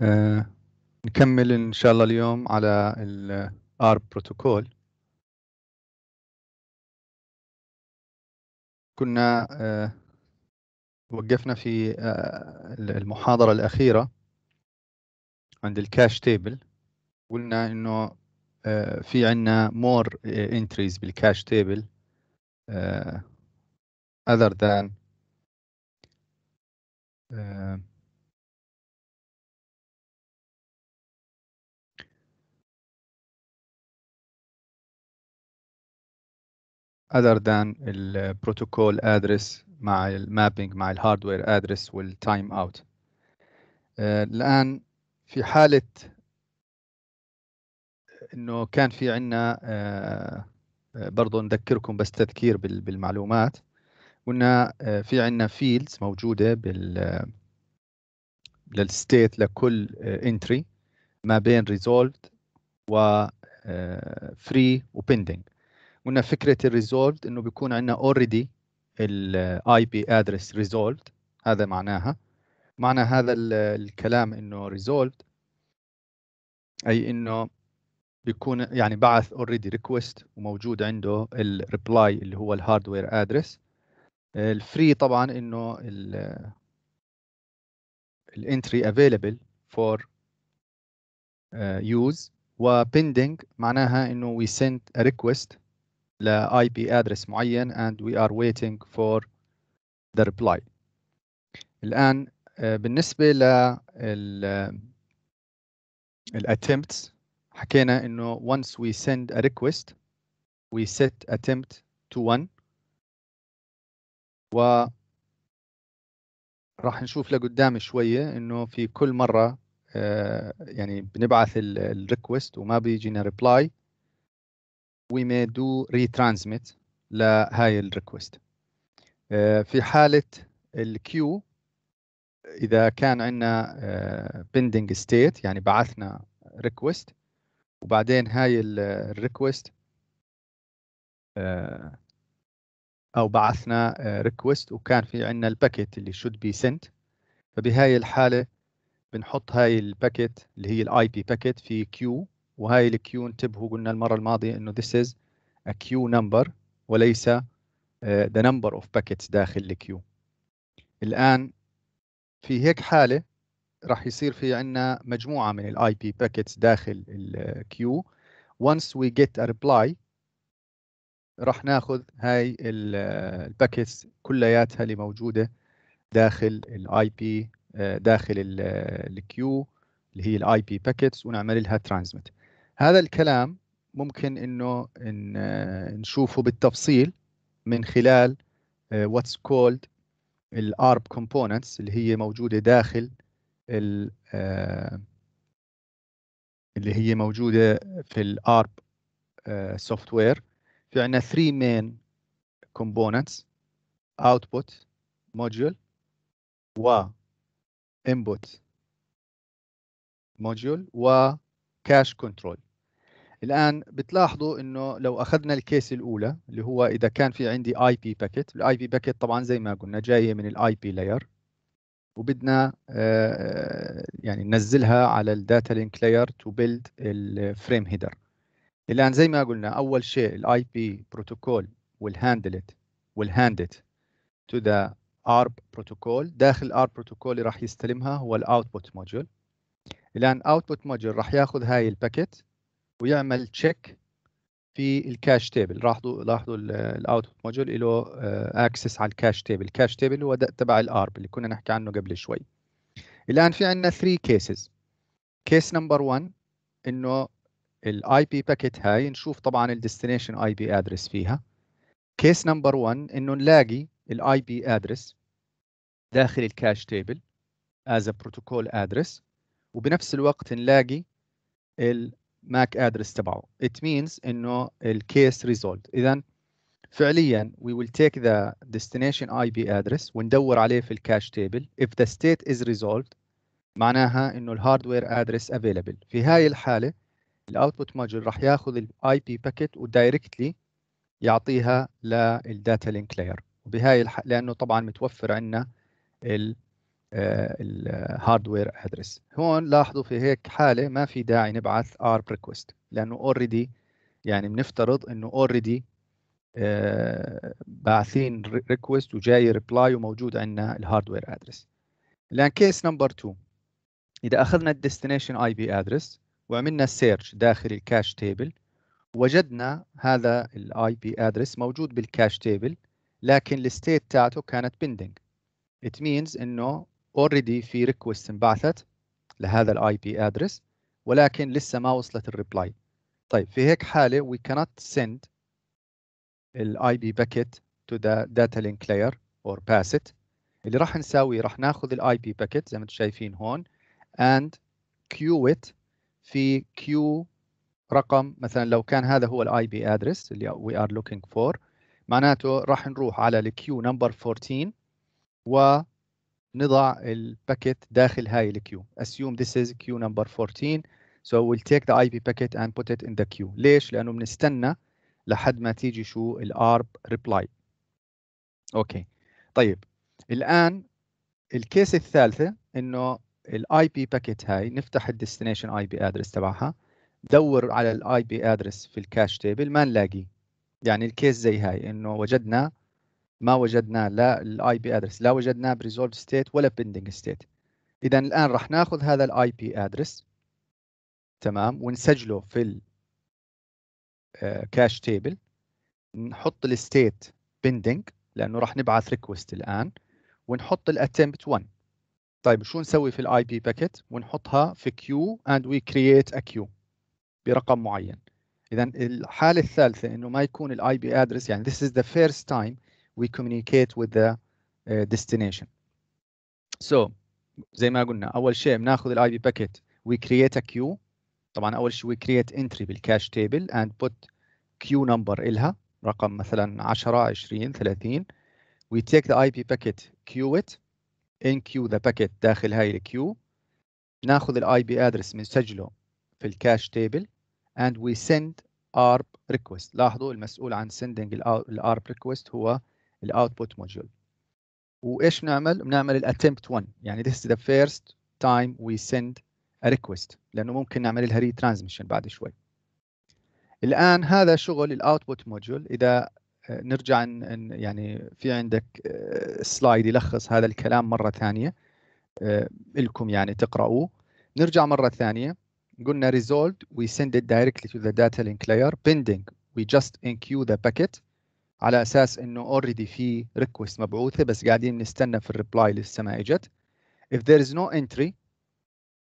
آه، نكمل إن شاء الله اليوم على ال R بروتوكول كنا آه، وقفنا في آه، المحاضرة الأخيرة عند الكاش تيبل قلنا إنه في عندنا مور entries بالكاش تيبل other than other than البروتوكول address مع المابينج مع الهاردوير ادرس والتايم اوت الان في حاله انه كان في عندنا آه، آه، برضه نذكركم بس تذكير بالمعلومات قلنا آه، في عندنا فيلدز موجوده بال للستيت لكل انتري ما بين resolved و فري وبندنج قلنا فكره الريزولفد انه بيكون عندنا اوريدي الاي بي ادرس ريزولفد هذا معناها معنى هذا الكلام انه ريزولفد اي انه بيكون يعني بعث اوريدي ريكوست وموجود عنده الريبلاي اللي هو الهاردوير ادرس الفري طبعا انه الانتري افيلبل فور يوز pending معناها انه we sent a request ل IP address معين and we are waiting for the reply الآن آه، بالنسبة لل attempts حكينا إنه once we send a request we set attempt to one و راح نشوف لقدام شوية إنه في كل مرة آه، يعني بنبعث الريكوست وما بيجينا ريبلاي we may do retransmit لهاي الريكوست آه، في حالة الكيو إذا كان عندنا آه، pending state يعني بعثنا request وبعدين هاي الريكوست آه، أو بعثنا request وكان في عندنا الباكيت اللي should be sent فبهاي الحالة بنحط هاي الباكيت اللي هي الاي بي باكيت في كيو وهاي الكيو انتبهوا قلنا المره الماضيه انه this is a queue number وليس آه، the number of packets داخل الكيو الان في هيك حاله راح يصير في عندنا مجموعه من الاي بي باكيتس داخل الكيو once we get a reply راح ناخذ هاي الباكيتس آه، كلياتها اللي موجوده داخل الاي آه، بي داخل الكيو اللي هي الاي بي باكيتس ونعمل لها ترانزميت هذا الكلام ممكن انه إن آه، نشوفه بالتفصيل من خلال واتس كولد الارب كومبوننتس اللي هي موجوده داخل آه، اللي هي موجوده في الارب سوفت وير في عندنا 3 مين كومبوننتس output module و input module و cache control الان بتلاحظوا انه لو اخذنا الكيس الاولى اللي هو اذا كان في عندي اي بي باكيت الاي بي باكيت طبعا زي ما قلنا جايه من الاي بي لاير وبدنا آه، يعني ننزلها على الداتا لينك لاير تو بيلد الفريم هيدر الان زي ما قلنا اول شيء الاي بي بروتوكول والهاندلت والهاندت تو ذا ارب بروتوكول داخل الارب بروتوكول اللي راح يستلمها هو الاوتبوت موديول الان اوتبوت موديول راح ياخذ هاي الباكيت ويعمل تشيك في الكاش تيبل لاحظوا لاحظوا الاوتبوت موديول له اكسس آه, على الكاش تيبل الكاش تيبل هو تبع الارب اللي كنا نحكي عنه قبل شوي الان في عندنا 3 كيسز كيس نمبر 1 انه الاي بي باكيت هاي نشوف طبعا الديستنيشن اي بي ادرس فيها كيس نمبر 1 انه نلاقي الاي بي ادرس داخل الكاش تيبل as a protocol address وبنفس الوقت نلاقي ال ماك ادرس تبعه it means انه الكيس ريزولد اذا فعليا we will take the destination IP address وندور عليه في الكاش تيبل if the state is resolved معناها انه الهاردوير ادرس available في هاي الحاله الاوتبوت module راح ياخذ الاي بي باكيت ودايركتلي يعطيها للداتا لينك لاير وبهاي الح... لانه طبعا متوفر عندنا ال الهاردوير ادرس هون لاحظوا في هيك حاله ما في داعي نبعث ار ريكوست لانه اوريدي يعني بنفترض انه اوريدي آه، باعثين ريكوست وجاي ريبلاي وموجود عندنا الهاردوير ادرس الان كيس نمبر 2 اذا اخذنا الديستنيشن اي بي ادرس وعملنا سيرش داخل الكاش تيبل وجدنا هذا الاي بي ادرس موجود بالكاش تيبل لكن الستيت تاعته كانت بندنج it means انه اوريدي في ريكوست انبعثت لهذا الاي بي ادرس ولكن لسه ما وصلت الريبلاي طيب في هيك حاله وي cannot send الاي بي باكيت to the data link layer or pass it اللي راح نساويه راح ناخذ الاي بي باكيت زي ما انتم شايفين هون اند كيو ات في كيو رقم مثلا لو كان هذا هو الاي بي ادرس اللي we are looking for معناته راح نروح على الكيو نمبر 14 و نضع الباكيت داخل هاي الكيو assume this is queue number 14 so we'll take the IP packet and put it in the queue ليش لانه بنستنى لحد ما تيجي شو الارب ريبلاي اوكي طيب الان الكيس الثالثه انه الـ IP packet هاي نفتح الـ destination IP address تبعها دور على الـ IP address في الكاش تيبل ما نلاقيه يعني الكيس زي هاي انه وجدنا ما وجدنا لا الاي بي ادرس لا وجدناه بريزولف ستيت ولا بيندنج ستيت اذا الان راح ناخذ هذا الاي بي ادرس تمام ونسجله في الكاش آه، تيبل نحط الستيت بندنج لانه راح نبعث ريكوست الان ونحط الاتمبت 1 طيب شو نسوي في الاي بي باكيت ونحطها في كيو اند وي كرييت ا كيو برقم معين اذا الحاله الثالثه انه ما يكون الاي بي ادرس يعني this is the first time we communicate with the uh, destination. So زي ما قلنا اول شيء بناخذ الاي بي باكيت we create a queue طبعا اول شيء we create entry بالكاش تيبل and put queue number الها رقم مثلا 10 20 30 we take the IP packet queue it in queue the packet داخل هاي الكيو ناخذ الاي بي ادرس بنسجله في الكاش تيبل and we send ARP request لاحظوا المسؤول عن sending الARP request هو الاوتبوت موديول وايش بنعمل؟ بنعمل الاتمبت 1 يعني this is the first time we send a request لانه ممكن نعمل لها ريترانسميشن بعد شوي. الان هذا شغل الاوتبوت موديول اذا آه، نرجع يعني في عندك سلايد آه، يلخص هذا الكلام مره ثانيه آه، لكم يعني تقرأوه نرجع مره ثانيه قلنا resolved we send it directly to the data link layer pending we just enqueue the packet على اساس انه اوريدي في ريكوست مبعوثه بس قاعدين نستنى في الريبلاي لسه ما اجت if there is no entry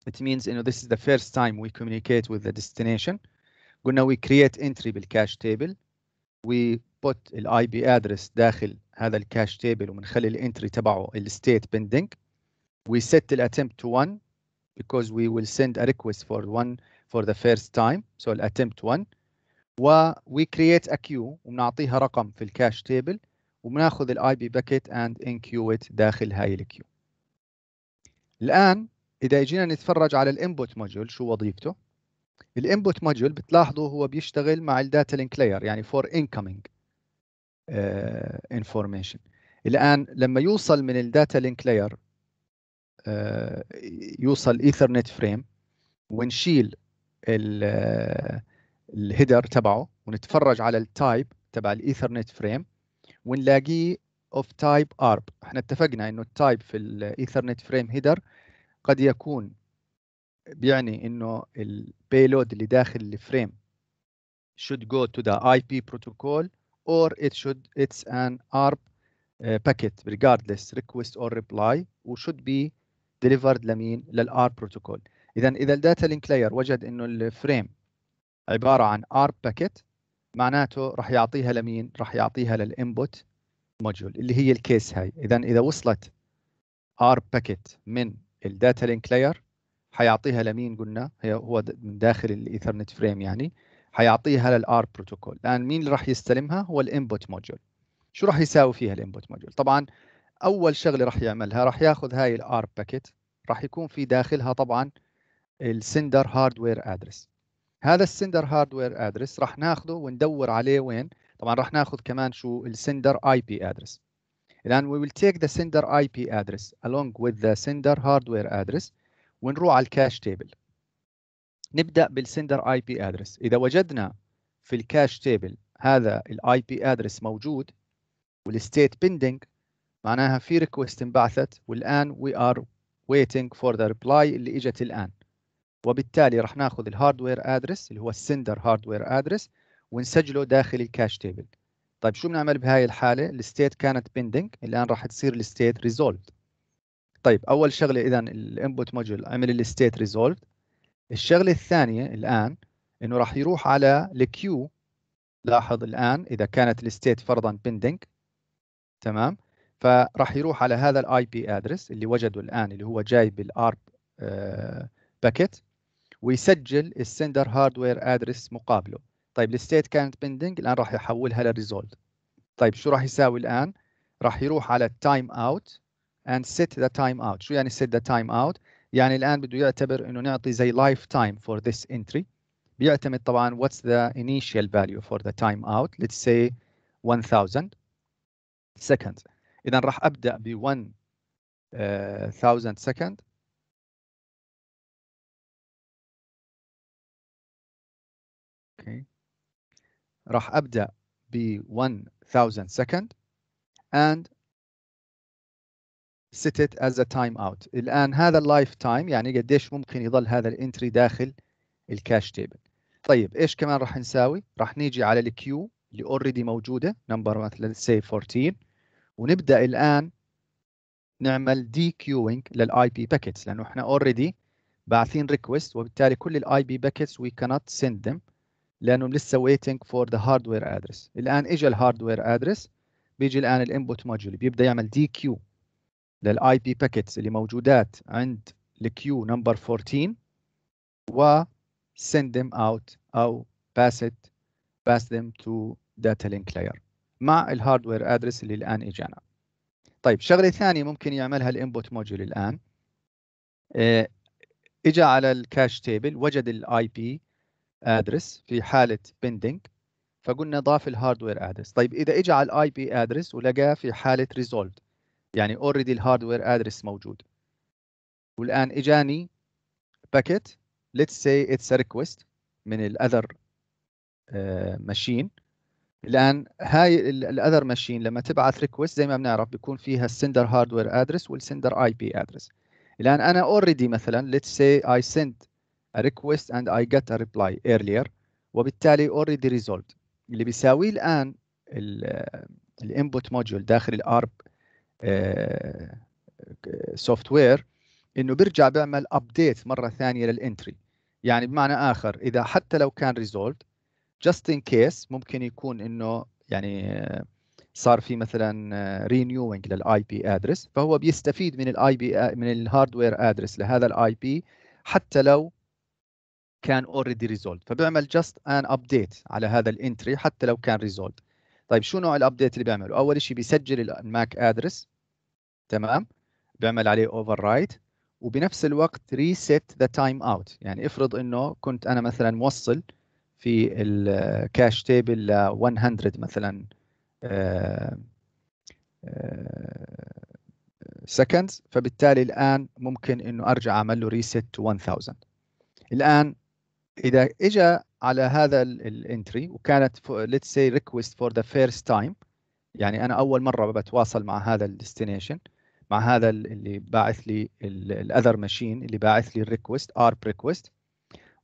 it means انه this is the first time we communicate with the destination قلنا we create entry بالكاش تيبل we put ال IP address داخل هذا الكاش تيبل وبنخلي الانتري تبعه state pending. we set the attempt to one because we will send a request for one for the first time so attempt one. و we create a queue وبنعطيها رقم في الكاش تيبل وبناخذ الاي بي باكيت اند انكيوت داخل هاي الكيو الان اذا اجينا نتفرج على الانبوت موديول شو وظيفته الانبوت موديول بتلاحظوا هو بيشتغل مع الداتا لينك لاير يعني فور انكمينج انفورميشن الان لما يوصل من الداتا لينك لاير يوصل ايثرنت فريم ونشيل ال آه، الهيدر تبعه ونتفرج على التايب تبع الايثرنت فريم ونلاقيه اوف تايب ارب احنا اتفقنا انه التايب في الايثرنت فريم هيدر قد يكون بيعني انه البيلود اللي داخل الفريم should go to the IP protocol or it should it's an ARP uh, آه، packet regardless request or reply و should be delivered لمين للار protocol اذا اذا الداتا لينك لاير وجد انه الفريم عباره عن ار باكيت معناته راح يعطيها لمين؟ راح يعطيها للانبوت موديول اللي هي الكيس هاي اذا اذا وصلت ار باكيت من الداتا لينك لاير حيعطيها لمين قلنا هي هو من داخل الايثرنت فريم يعني حيعطيها للار بروتوكول الان مين اللي راح يستلمها هو الانبوت موديول شو راح يساوي فيها الانبوت موديول طبعا اول شغله راح يعملها راح ياخذ هاي الار باكيت راح يكون في داخلها طبعا السندر هاردوير ادرس هذا السندر هاردوير ادرس راح ناخذه وندور عليه وين طبعا راح ناخذ كمان شو السندر اي بي ادرس الان وي ويل تيك ذا سندر اي بي ادرس along with the sender hardware address ونروح على الكاش تيبل نبدا بالسندر اي بي ادرس اذا وجدنا في الكاش تيبل هذا الاي بي ادرس موجود والستيت بيندنج معناها في ريكوست انبعثت والان وي ار ويتنج فور ذا ريبلاي اللي اجت الان وبالتالي راح ناخذ الهاردوير ادرس اللي هو السندر هاردوير ادرس ونسجله داخل الكاش تيبل طيب شو بنعمل بهاي الحاله الستيت كانت بيندنج الان راح تصير الستيت ريزولفد طيب اول شغله اذا الانبوت موديول عمل الستيت ريزولفد الشغله الثانيه الان انه راح يروح على الكيو لاحظ الان اذا كانت الستيت فرضا بيندنج تمام فراح يروح على هذا الاي بي ادرس اللي وجده الان اللي هو جاي بالارب باكيت ويسجل السندر هاردوير ادرس مقابله طيب الستيت كانت بندنج الان راح يحولها للريزولت طيب شو راح يساوي الان راح يروح على التايم اوت اند سيت ذا تايم اوت شو يعني سيت ذا تايم اوت يعني الان بده يعتبر انه نعطي زي لايف تايم فور ذس انتري بيعتمد طبعا واتس ذا انيشال فاليو فور ذا تايم اوت let's سي 1000 سكند اذا راح ابدا ب 1000 سكند آه، راح ابدا ب 1000 second and set it as a timeout. الآن هذا اللايف تايم يعني قديش ممكن يظل هذا الانتري داخل الكاش تيبل. طيب ايش كمان راح نساوي؟ راح نيجي على الكيو اللي اوريدي موجودة نمبر مثلا سي 14 ونبدأ الآن نعمل دي كيوينج للاي بي باكيتس لأنه احنا اوريدي باعثين ريكوست وبالتالي كل الاي بي باكيتس وي كانت سند them لانه لسه ويتنج فور ذا هاردوير ادرس الان اجى الهاردوير ادرس بيجي الان الانبوت موديول بيبدا يعمل دي كيو للاي بي باكيتس اللي موجودات عند الكيو نمبر 14 و send them out او pass it pass them to data link layer مع الهاردوير ادرس اللي الان اجانا طيب شغله ثانيه ممكن يعملها الانبوت موديول الان آه، اجى على الكاش تيبل وجد الاي بي ادرس في حاله بندنج فقلنا ضاف الهاردوير ادرس طيب اذا اجى على الاي بي ادرس ولقاه في حاله ريزولفد يعني اوريدي الهاردوير ادرس موجود والان اجاني باكيت ليتس سي اتس ريكويست من الاذر آه، ماشين الان هاي الاذر ماشين لما تبعث ريكويست زي ما بنعرف بيكون فيها السندر هاردوير ادرس والسندر اي بي ادرس الان انا اوريدي مثلا ليتس سي اي سند a request and I get a reply earlier وبالتالي already resolved اللي بيساويه الآن الانبوت آه، module داخل الارب سوفت وير انه بيرجع بيعمل update مره ثانيه للانتري يعني بمعنى اخر اذا حتى لو كان resolved just in case ممكن يكون انه يعني آه، صار في مثلا آه، renewing للاي بي ادرس فهو بيستفيد من الاي بي من الهاردوير ادرس لهذا الاي بي حتى لو كان اوريدي ريزولد فبيعمل جاست ان ابديت على هذا الانتري حتى لو كان ريزولد طيب شو نوع الابديت اللي بيعمله اول شيء بيسجل الماك ادرس تمام بيعمل عليه اوفر رايت وبنفس الوقت ريسيت ذا تايم اوت يعني افرض انه كنت انا مثلا موصل في الكاش تيبل 100 مثلا سكندز آه، آه، فبالتالي الان ممكن انه ارجع اعمل له ريسيت تو 1000 الان اذا اجى على هذا الانتري وكانت ليتس سي ريكويست فور ذا فيرست تايم يعني انا اول مره بتواصل مع هذا الديستنيشن مع هذا اللي باعث لي الاذر ماشين اللي باعث لي الريكوست ارب ريكوست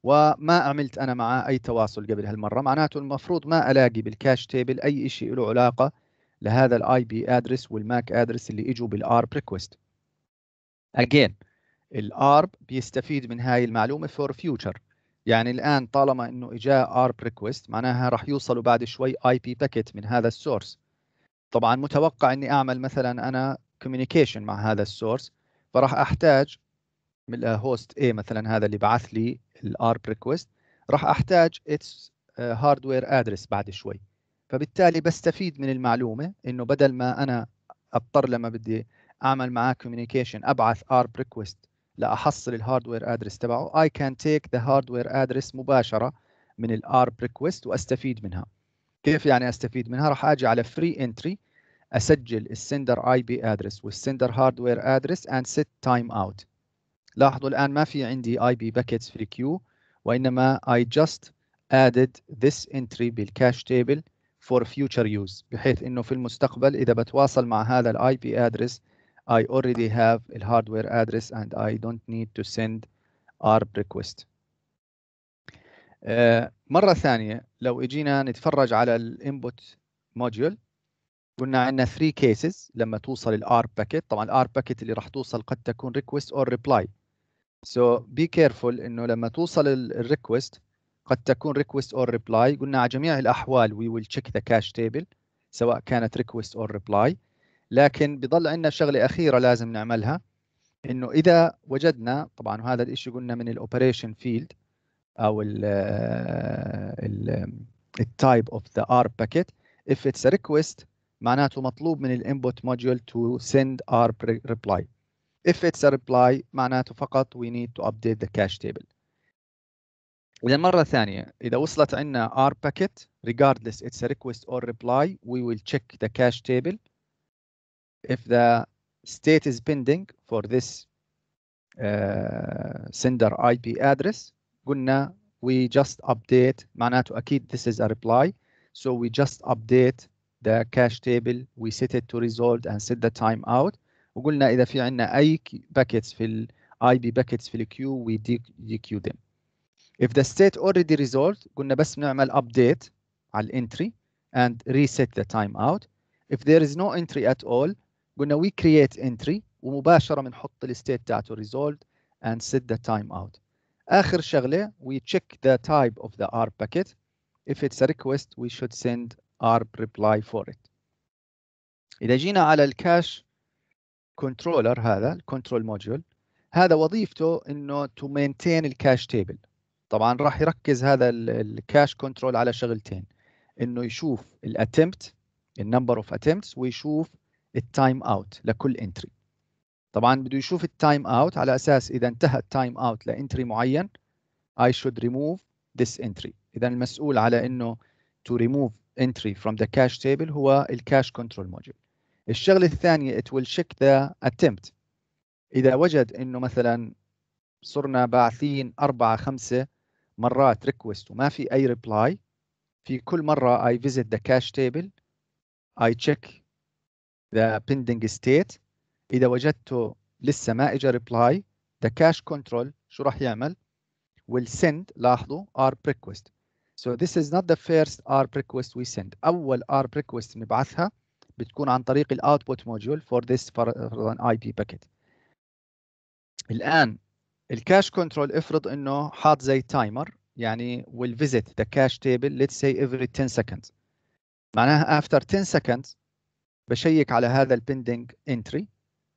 وما عملت انا معاه اي تواصل قبل هالمره معناته المفروض ما الاقي بالكاش تيبل اي شيء له علاقه لهذا الاي بي ادرس والماك ادرس اللي اجوا بالارب ريكوست اجين الارب بيستفيد من هاي المعلومه فور فيوتشر يعني الان طالما انه اجا ارب ريكويست معناها راح يوصلوا بعد شوي اي بي باكيت من هذا السورس طبعا متوقع اني اعمل مثلا انا كوميونيكيشن مع هذا السورس فراح احتاج من الهوست A مثلا هذا اللي بعث لي الارب ريكويست راح احتاج اتس هاردوير ادرس بعد شوي فبالتالي بستفيد من المعلومه انه بدل ما انا اضطر لما بدي اعمل معاه كوميونيكيشن ابعث ارب ريكويست لاحصل الهاردوير ادرس تبعه اي كان تيك ذا هاردوير ادرس مباشره من الارب ريكوست واستفيد منها كيف يعني استفيد منها راح اجي على فري انتري اسجل السندر اي بي ادرس والسندر هاردوير ادرس اند سيت تايم اوت لاحظوا الان ما في عندي اي بي باكيتس في الكيو وانما اي جاست added this entry بالكاش تيبل for future use بحيث انه في المستقبل اذا بتواصل مع هذا الاي بي ادرس I already have a hardware address and I don't need to send ARP request. Uh, مرة ثانية لو اجينا نتفرج على Input Module قلنا عندنا 3 cases لما توصل ARP packet طبعا ARP packet اللي راح توصل قد تكون request or reply so be careful انه لما توصل request قد تكون request or reply قلنا على جميع الاحوال we will check the cache table سواء كانت request or reply لكن بضل عندنا شغله اخيره لازم نعملها انه اذا وجدنا طبعا هذا الشيء قلنا من الاوبريشن فيلد او ال type of the R packet if it's a request معناته مطلوب من الانبوت module to send r reply if it's a reply معناته فقط we need to update the cache table إذا مرة ثانية إذا وصلت عندنا R packet regardless it's a request or reply we will check the cache table if the state is pending for this uh, sender IP address we just update to أكيد this is a reply so we just update the cache table we set it to resolved and set the timeout. out وقلنا إذا في عندنا أي buckets في ال IP buckets في queue, we dequeue them if the state already resolved قلنا بس بنعمل update على entry and reset the timeout if there is no entry at all قلنا we create entry ومباشره بنحط الستيت تاعته resolved and set the time out اخر شغله we check the type of the ARP packet if it's a request we should send ARP reply for it اذا جينا على الكاش كنترولر هذا الكنترول موديول هذا وظيفته انه to maintain الكاش تيبل طبعا راح يركز هذا الكاش كنترول على شغلتين انه يشوف الاتمت النمبر اوف اتمتس ويشوف التايم اوت لكل انتري طبعا بده يشوف التايم اوت على اساس اذا انتهى التايم اوت لانتري معين I should remove this entry اذا المسؤول على انه to remove entry from the cache table هو الكاش كنترول موديول الشغله الثانيه it will check the attempt اذا وجد انه مثلا صرنا باعثين أربعة خمسة مرات request وما في أي reply في كل مرة I visit the cache table I check ذا pending state اذا وجدته لسه ما اجى ريبلاي ذا كاش كنترول شو راح يعمل will send لاحظوا ARP request so this is not the first ARP request we send اول ARP request نبعثها بتكون عن طريق الاوتبوت module for this for, an IP packet الان الكاش control افرض انه حاط زي تايمر يعني will visit the cache table let's say every 10 seconds معناها after 10 seconds بشيك على هذا البندنج انتري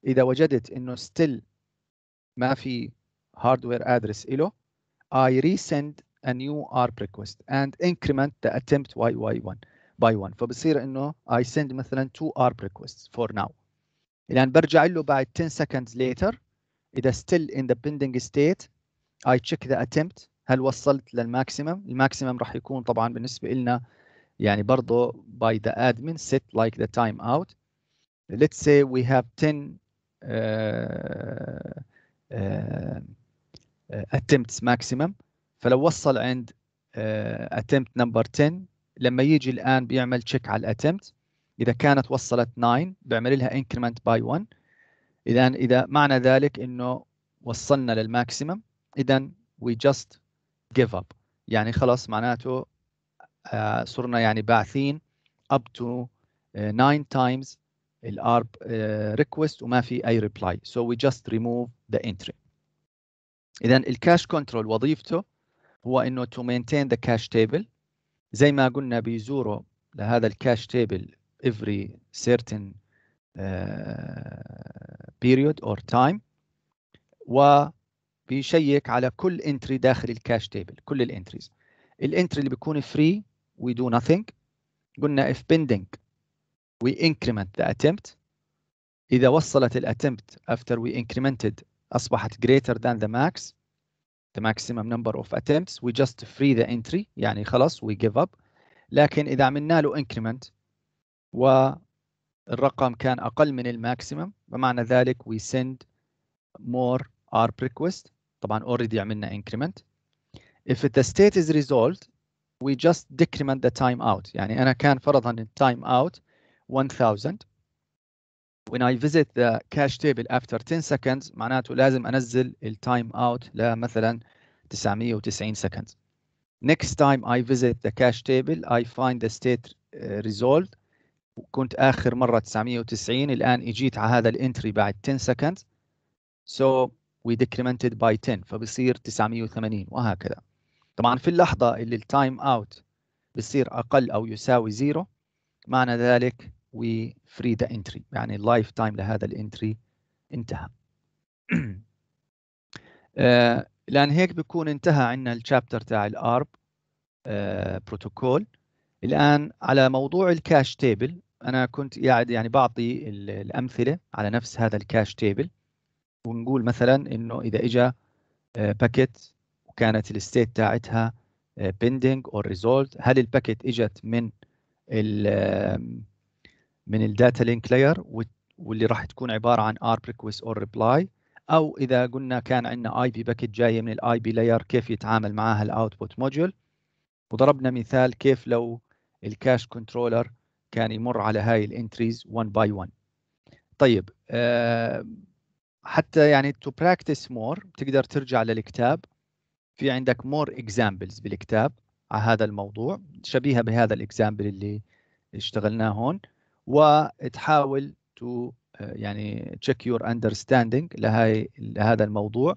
اذا وجدت انه ستيل ما في هاردوير ادرس له اي ريسند ا نيو new ريكويست اند انكريمنت ذا اتمبت واي واي 1 باي 1 فبصير انه اي سند مثلا 2 ARP ريكويست فور ناو الان برجع له بعد 10 سكندز ليتر اذا ستيل ان ذا بندنج ستيت اي تشيك ذا اتمبت هل وصلت للماكسيمم الماكسيمم راح يكون طبعا بالنسبه لنا يعني برضو by the admin set like the time out let's say we have 10 uh, uh, attempts maximum فلو وصل عند uh, attempt number 10 لما يجي الآن بيعمل check على attempt إذا كانت وصلت 9 بيعمل لها increment by 1 إذا إذا معنى ذلك إنه وصلنا للماكسيمم إذا we just give up يعني خلاص معناته آه، صرنا يعني باعثين up to آه، nine times الارب آه، ريكوست وما في اي ريبلاي so we just remove the entry اذا الكاش كنترول وظيفته هو انه to maintain the cache table زي ما قلنا بيزوروا لهذا الكاش تيبل every certain uh, period or time وبيشيك على كل انتري داخل الكاش تيبل كل الانتريز الانتري اللي بيكون فري we do nothing قلنا if pending we increment the attempt إذا وصلت attempt after we incremented أصبحت greater than the max the maximum number of attempts we just free the entry يعني خلاص we give up لكن إذا عملنا له increment والرقم كان أقل من الماكسيمم بمعنى ذلك we send more ARP request طبعا already عملنا increment if the state is resolved we just decrement the time out يعني أنا كان فرضا time out 1000 when I visit the cache table after 10 seconds معناته لازم أنزل time out لمثلا 990 seconds next time I visit the cache table I find the state resolved كنت آخر مرة 990 الآن إجيت على هذا الانتري بعد 10 seconds so we decremented by 10 فبصير 980 وهكذا طبعا في اللحظة اللي التايم اوت بصير اقل او يساوي زيرو معنى ذلك وي فري ذا انتري يعني اللايف تايم لهذا الانتري انتهى الان آه، لان هيك بكون انتهى عندنا الشابتر تاع الارب آه، بروتوكول الان على موضوع الكاش تيبل انا كنت قاعد يعني بعطي الامثله على نفس هذا الكاش تيبل ونقول مثلا انه اذا اجى باكيت آه، كانت الستيت تاعتها آه، بيندنج اور ريزولد هل الباكيت اجت من ال من الداتا لينك لاير واللي راح تكون عباره عن ار ريكويست اور ريبلاي او اذا قلنا كان عندنا اي بي باكيت جايه من الاي بي لاير كيف يتعامل معها الاوتبوت موديول وضربنا مثال كيف لو الكاش كنترولر كان يمر على هاي الانتريز 1 باي 1 طيب آه، حتى يعني تو براكتس مور بتقدر ترجع للكتاب في عندك مور اكزامبلز بالكتاب على هذا الموضوع شبيهه بهذا الاكزامبل اللي اشتغلناه هون وتحاول تو آه، يعني تشيك يور اندرستاندينج لهي لهذا الموضوع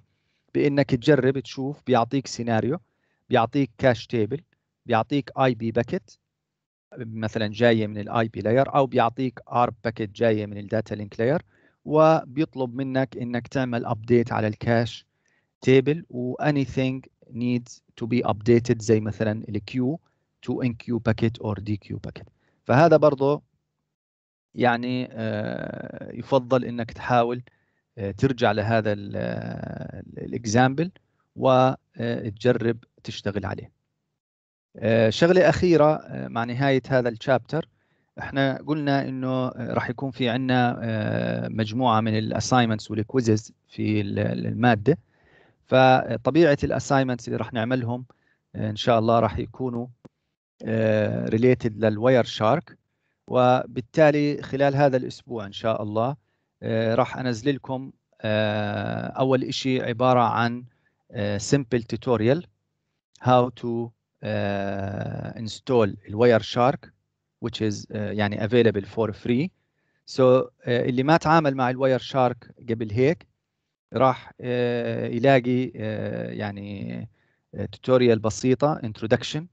بانك تجرب تشوف بيعطيك سيناريو بيعطيك كاش تيبل بيعطيك اي بي باكيت مثلا جايه من الاي بي لاير او بيعطيك ار باكيت جايه من الداتا لينك لاير وبيطلب منك انك تعمل ابديت على الكاش table و anything needs to be updated زي مثلا الكيو to enqueue packet or dequeue packet فهذا برضه يعني آه، يفضل انك تحاول آه، ترجع لهذا الاكزامبل آه، وتجرب تشتغل عليه شغله اخيره مع نهايه هذا الشابتر احنا قلنا انه راح يكون في عندنا مجموعه من الاساينمنتس والكويزز في الماده فطبيعه الاساينمنتس اللي راح نعملهم ان شاء الله راح يكونوا ريليتد للواير شارك وبالتالي خلال هذا الاسبوع ان شاء الله آه، راح انزل لكم آه، اول شيء عباره عن سمبل آه، tutorial how to install الواير شارك which is يعني available for free so اللي ما تعامل مع الواير شارك قبل هيك راح آه، يلاقي آه، يعني توتوريال آه، بسيطه انترودكشن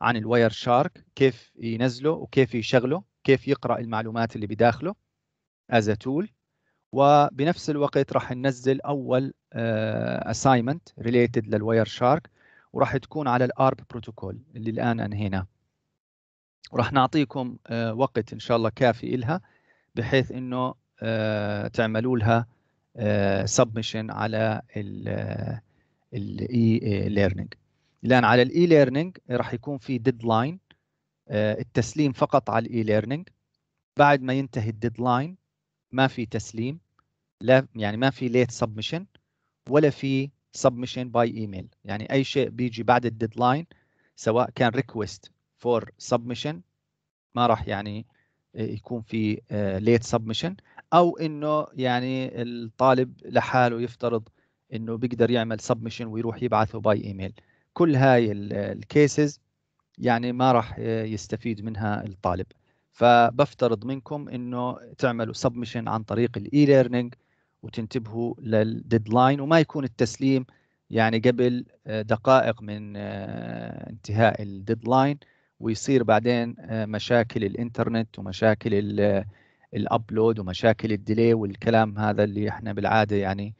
عن الواير شارك كيف ينزله وكيف يشغله كيف يقرا المعلومات اللي بداخله از تول وبنفس الوقت راح ننزل اول اساينمنت ريليتد للواير شارك وراح تكون على الارب بروتوكول اللي الان انهيناه وراح نعطيكم وقت ان شاء الله كافي إلها بحيث انه تعملوا لها سبمشن آه، على الاي آه، ليرنينج الان على الاي ليرنينج راح يكون في ديدلاين آه، التسليم فقط على الاي ليرنينج بعد ما ينتهي الديدلاين ما في تسليم لا يعني ما في ليت سبمشن ولا في سبمشن باي ايميل يعني اي شيء بيجي بعد الديدلاين سواء كان ريكويست فور سبمشن ما راح يعني يكون في ليت سبمشن او انه يعني الطالب لحاله يفترض انه بيقدر يعمل سبمشن ويروح يبعثه باي ايميل كل هاي الكيسز يعني ما راح يستفيد منها الطالب فبفترض منكم انه تعملوا سبمشن عن طريق الاي ليرنينج وتنتبهوا للديدلاين وما يكون التسليم يعني قبل دقائق من انتهاء الديدلاين ويصير بعدين مشاكل الانترنت ومشاكل الابلود ومشاكل الديلي والكلام هذا اللي احنا بالعاده يعني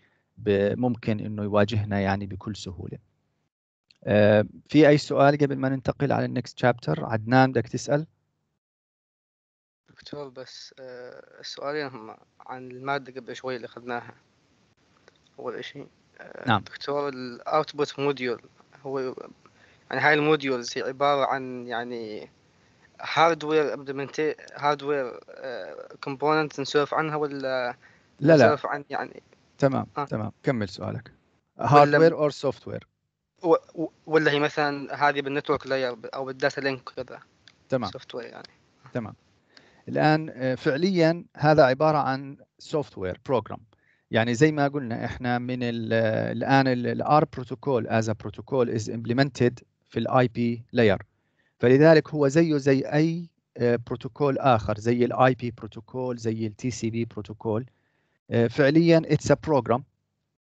ممكن انه يواجهنا يعني بكل سهوله. آه، في اي سؤال قبل ما ننتقل على النكست شابتر عدنان بدك تسال؟ دكتور بس آه سؤالين هم عن الماده قبل شوي اللي اخذناها. اول شيء آه، نعم دكتور الاوتبوت موديول هو يعني هاي الموديولز هي عباره عن يعني هاردوير امبلمنت هاردوير كومبوننت نسولف عنها ولا لا لا نسولف عن يعني تمام آه. تمام كمل سؤالك هاردوير اور سوفت وير ولا هي مثلا هذه بالنتورك لاير او بالداتا لينك كذا تمام سوفت وير يعني تمام الان آه، فعليا هذا عباره عن سوفت وير بروجرام يعني زي ما قلنا احنا من الان الار بروتوكول از بروتوكول از امبلمنتد في الاي بي لاير فلذلك هو زيه زي اي آه، بروتوكول اخر زي الاي بي بروتوكول زي التي سي بي بروتوكول آه، فعليا اتس ا بروجرام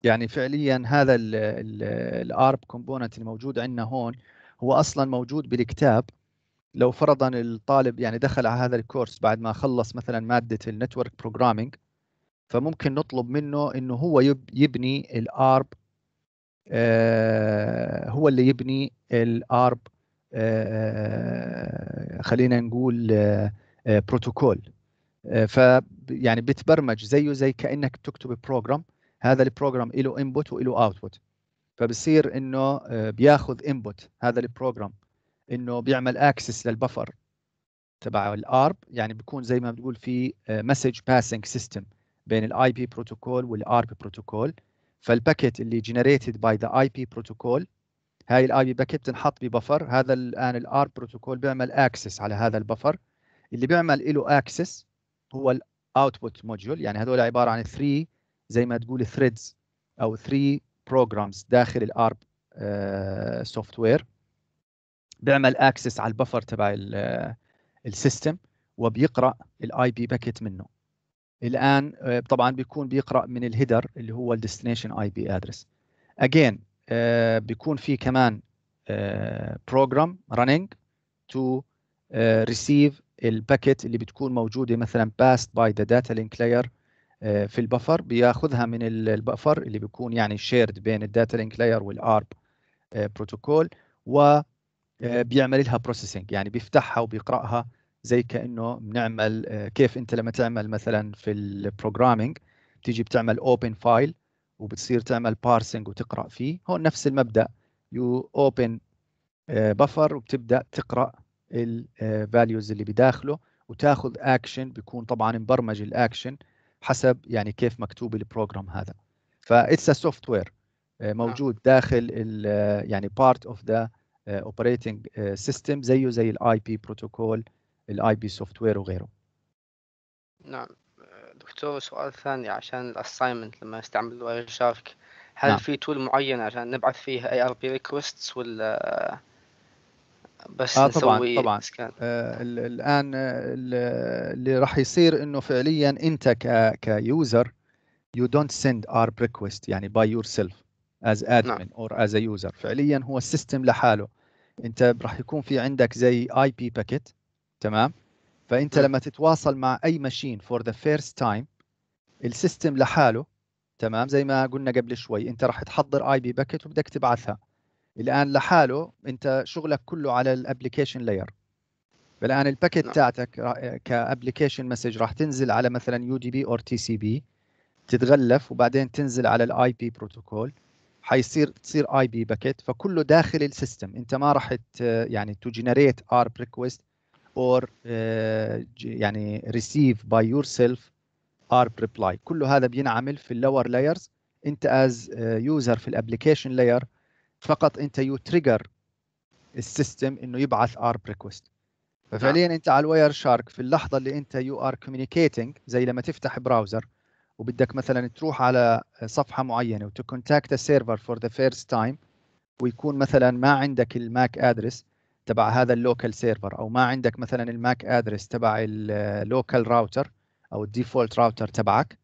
يعني فعليا هذا الارب كومبوننت الموجود عندنا هون هو اصلا موجود بالكتاب لو فرضا الطالب يعني دخل على هذا الكورس بعد ما خلص مثلا ماده النتورك بروجرامينج فممكن نطلب منه انه هو يبني الارب آه هو اللي يبني الارب آه، خلينا نقول آه، آه، بروتوكول ف يعني بتبرمج زيه زي كانك بتكتب بروجرام هذا البروجرام له انبوت وله اوتبوت فبصير انه بياخذ انبوت هذا البروجرام انه بيعمل اكسس للبفر تبع الارب يعني بيكون زي ما بتقول في مسج باسنج سيستم بين الاي بي بروتوكول والارب بروتوكول فالباكيت اللي جنريتد باي ذا اي بي بروتوكول هاي الاي بي باكيت بتنحط ببفر هذا الان الار بروتوكول بيعمل اكسس على هذا البفر اللي بيعمل له اكسس هو الاوتبوت موديول يعني هذول عباره عن 3 زي ما تقول ثريدز او 3 بروجرامز داخل الارب سوفت وير بيعمل اكسس على البفر تبع السيستم آه، وبيقرا الاي بي باكيت منه الان آه، طبعا بيكون بيقرا من الهيدر اللي هو الديستنيشن اي بي ادرس اجين آه، بيكون في كمان بروجرام رننج تو ريسيف الباكيت اللي بتكون موجوده مثلا باست باي ذا داتا لينك لاير في البفر بياخذها من البفر اللي بيكون يعني شيرد بين الداتا لينك لاير والارب بروتوكول و آه، بيعمل لها بروسيسنج يعني بيفتحها وبيقراها زي كانه بنعمل آه، كيف انت لما تعمل مثلا في البروجرامينج بتيجي بتعمل اوبن فايل وبتصير تعمل بارسنج وتقرا فيه هون نفس المبدا يو اوبن بفر وبتبدا تقرا الفاليوز آه، اللي بداخله وتاخذ اكشن بيكون طبعا مبرمج الاكشن حسب يعني كيف مكتوب البروجرام هذا ا سوفت وير موجود داخل ال آه، يعني بارت اوف ذا اوبريتنج سيستم زيه زي الاي بي بروتوكول الاي بي سوفت وير وغيره نعم دكتور سؤال ثاني عشان الاساينمنت لما نستعمل واير شارك هل نعم. في تول معين عشان نبعث فيها اي ار بي ريكوستس ولا بس آه طبعا طبعا سكان. آه الان اللي راح يصير انه فعليا انت ك كيوزر يو دونت سند ار ريكوست يعني باي يور سيلف از ادمن اور از ا يوزر فعليا هو السيستم لحاله انت راح يكون في عندك زي اي بي باكيت تمام فانت نعم. لما تتواصل مع اي ماشين فور ذا فيرست تايم السيستم لحاله تمام زي ما قلنا قبل شوي انت راح تحضر اي بي باكيت وبدك تبعثها الان لحاله انت شغلك كله على الابلكيشن لاير الان الباكيت تاعتك كابلكيشن مسج راح تنزل على مثلا يو دي بي او تي سي بي تتغلف وبعدين تنزل على الاي بي بروتوكول حيصير تصير اي بي باكيت فكله داخل السيستم انت ما راح يعني تو جنريت ارب ريكويست or uh, يعني receive by yourself are reply كل هذا بينعمل في اللور لايرز انت از يوزر uh, في الابلكيشن لاير فقط انت يو تريجر السيستم انه يبعث ARP ريكوست ففعليا نعم. انت على الواير شارك في اللحظه اللي انت يو ار كوميونيكيتنج زي لما تفتح براوزر وبدك مثلا تروح على صفحه معينه وتكونتاكت السيرفر فور ذا فيرست تايم ويكون مثلا ما عندك الماك ادرس تبع هذا اللوكال سيرفر او ما عندك مثلا الماك ادرس تبع اللوكال راوتر او الديفولت راوتر تبعك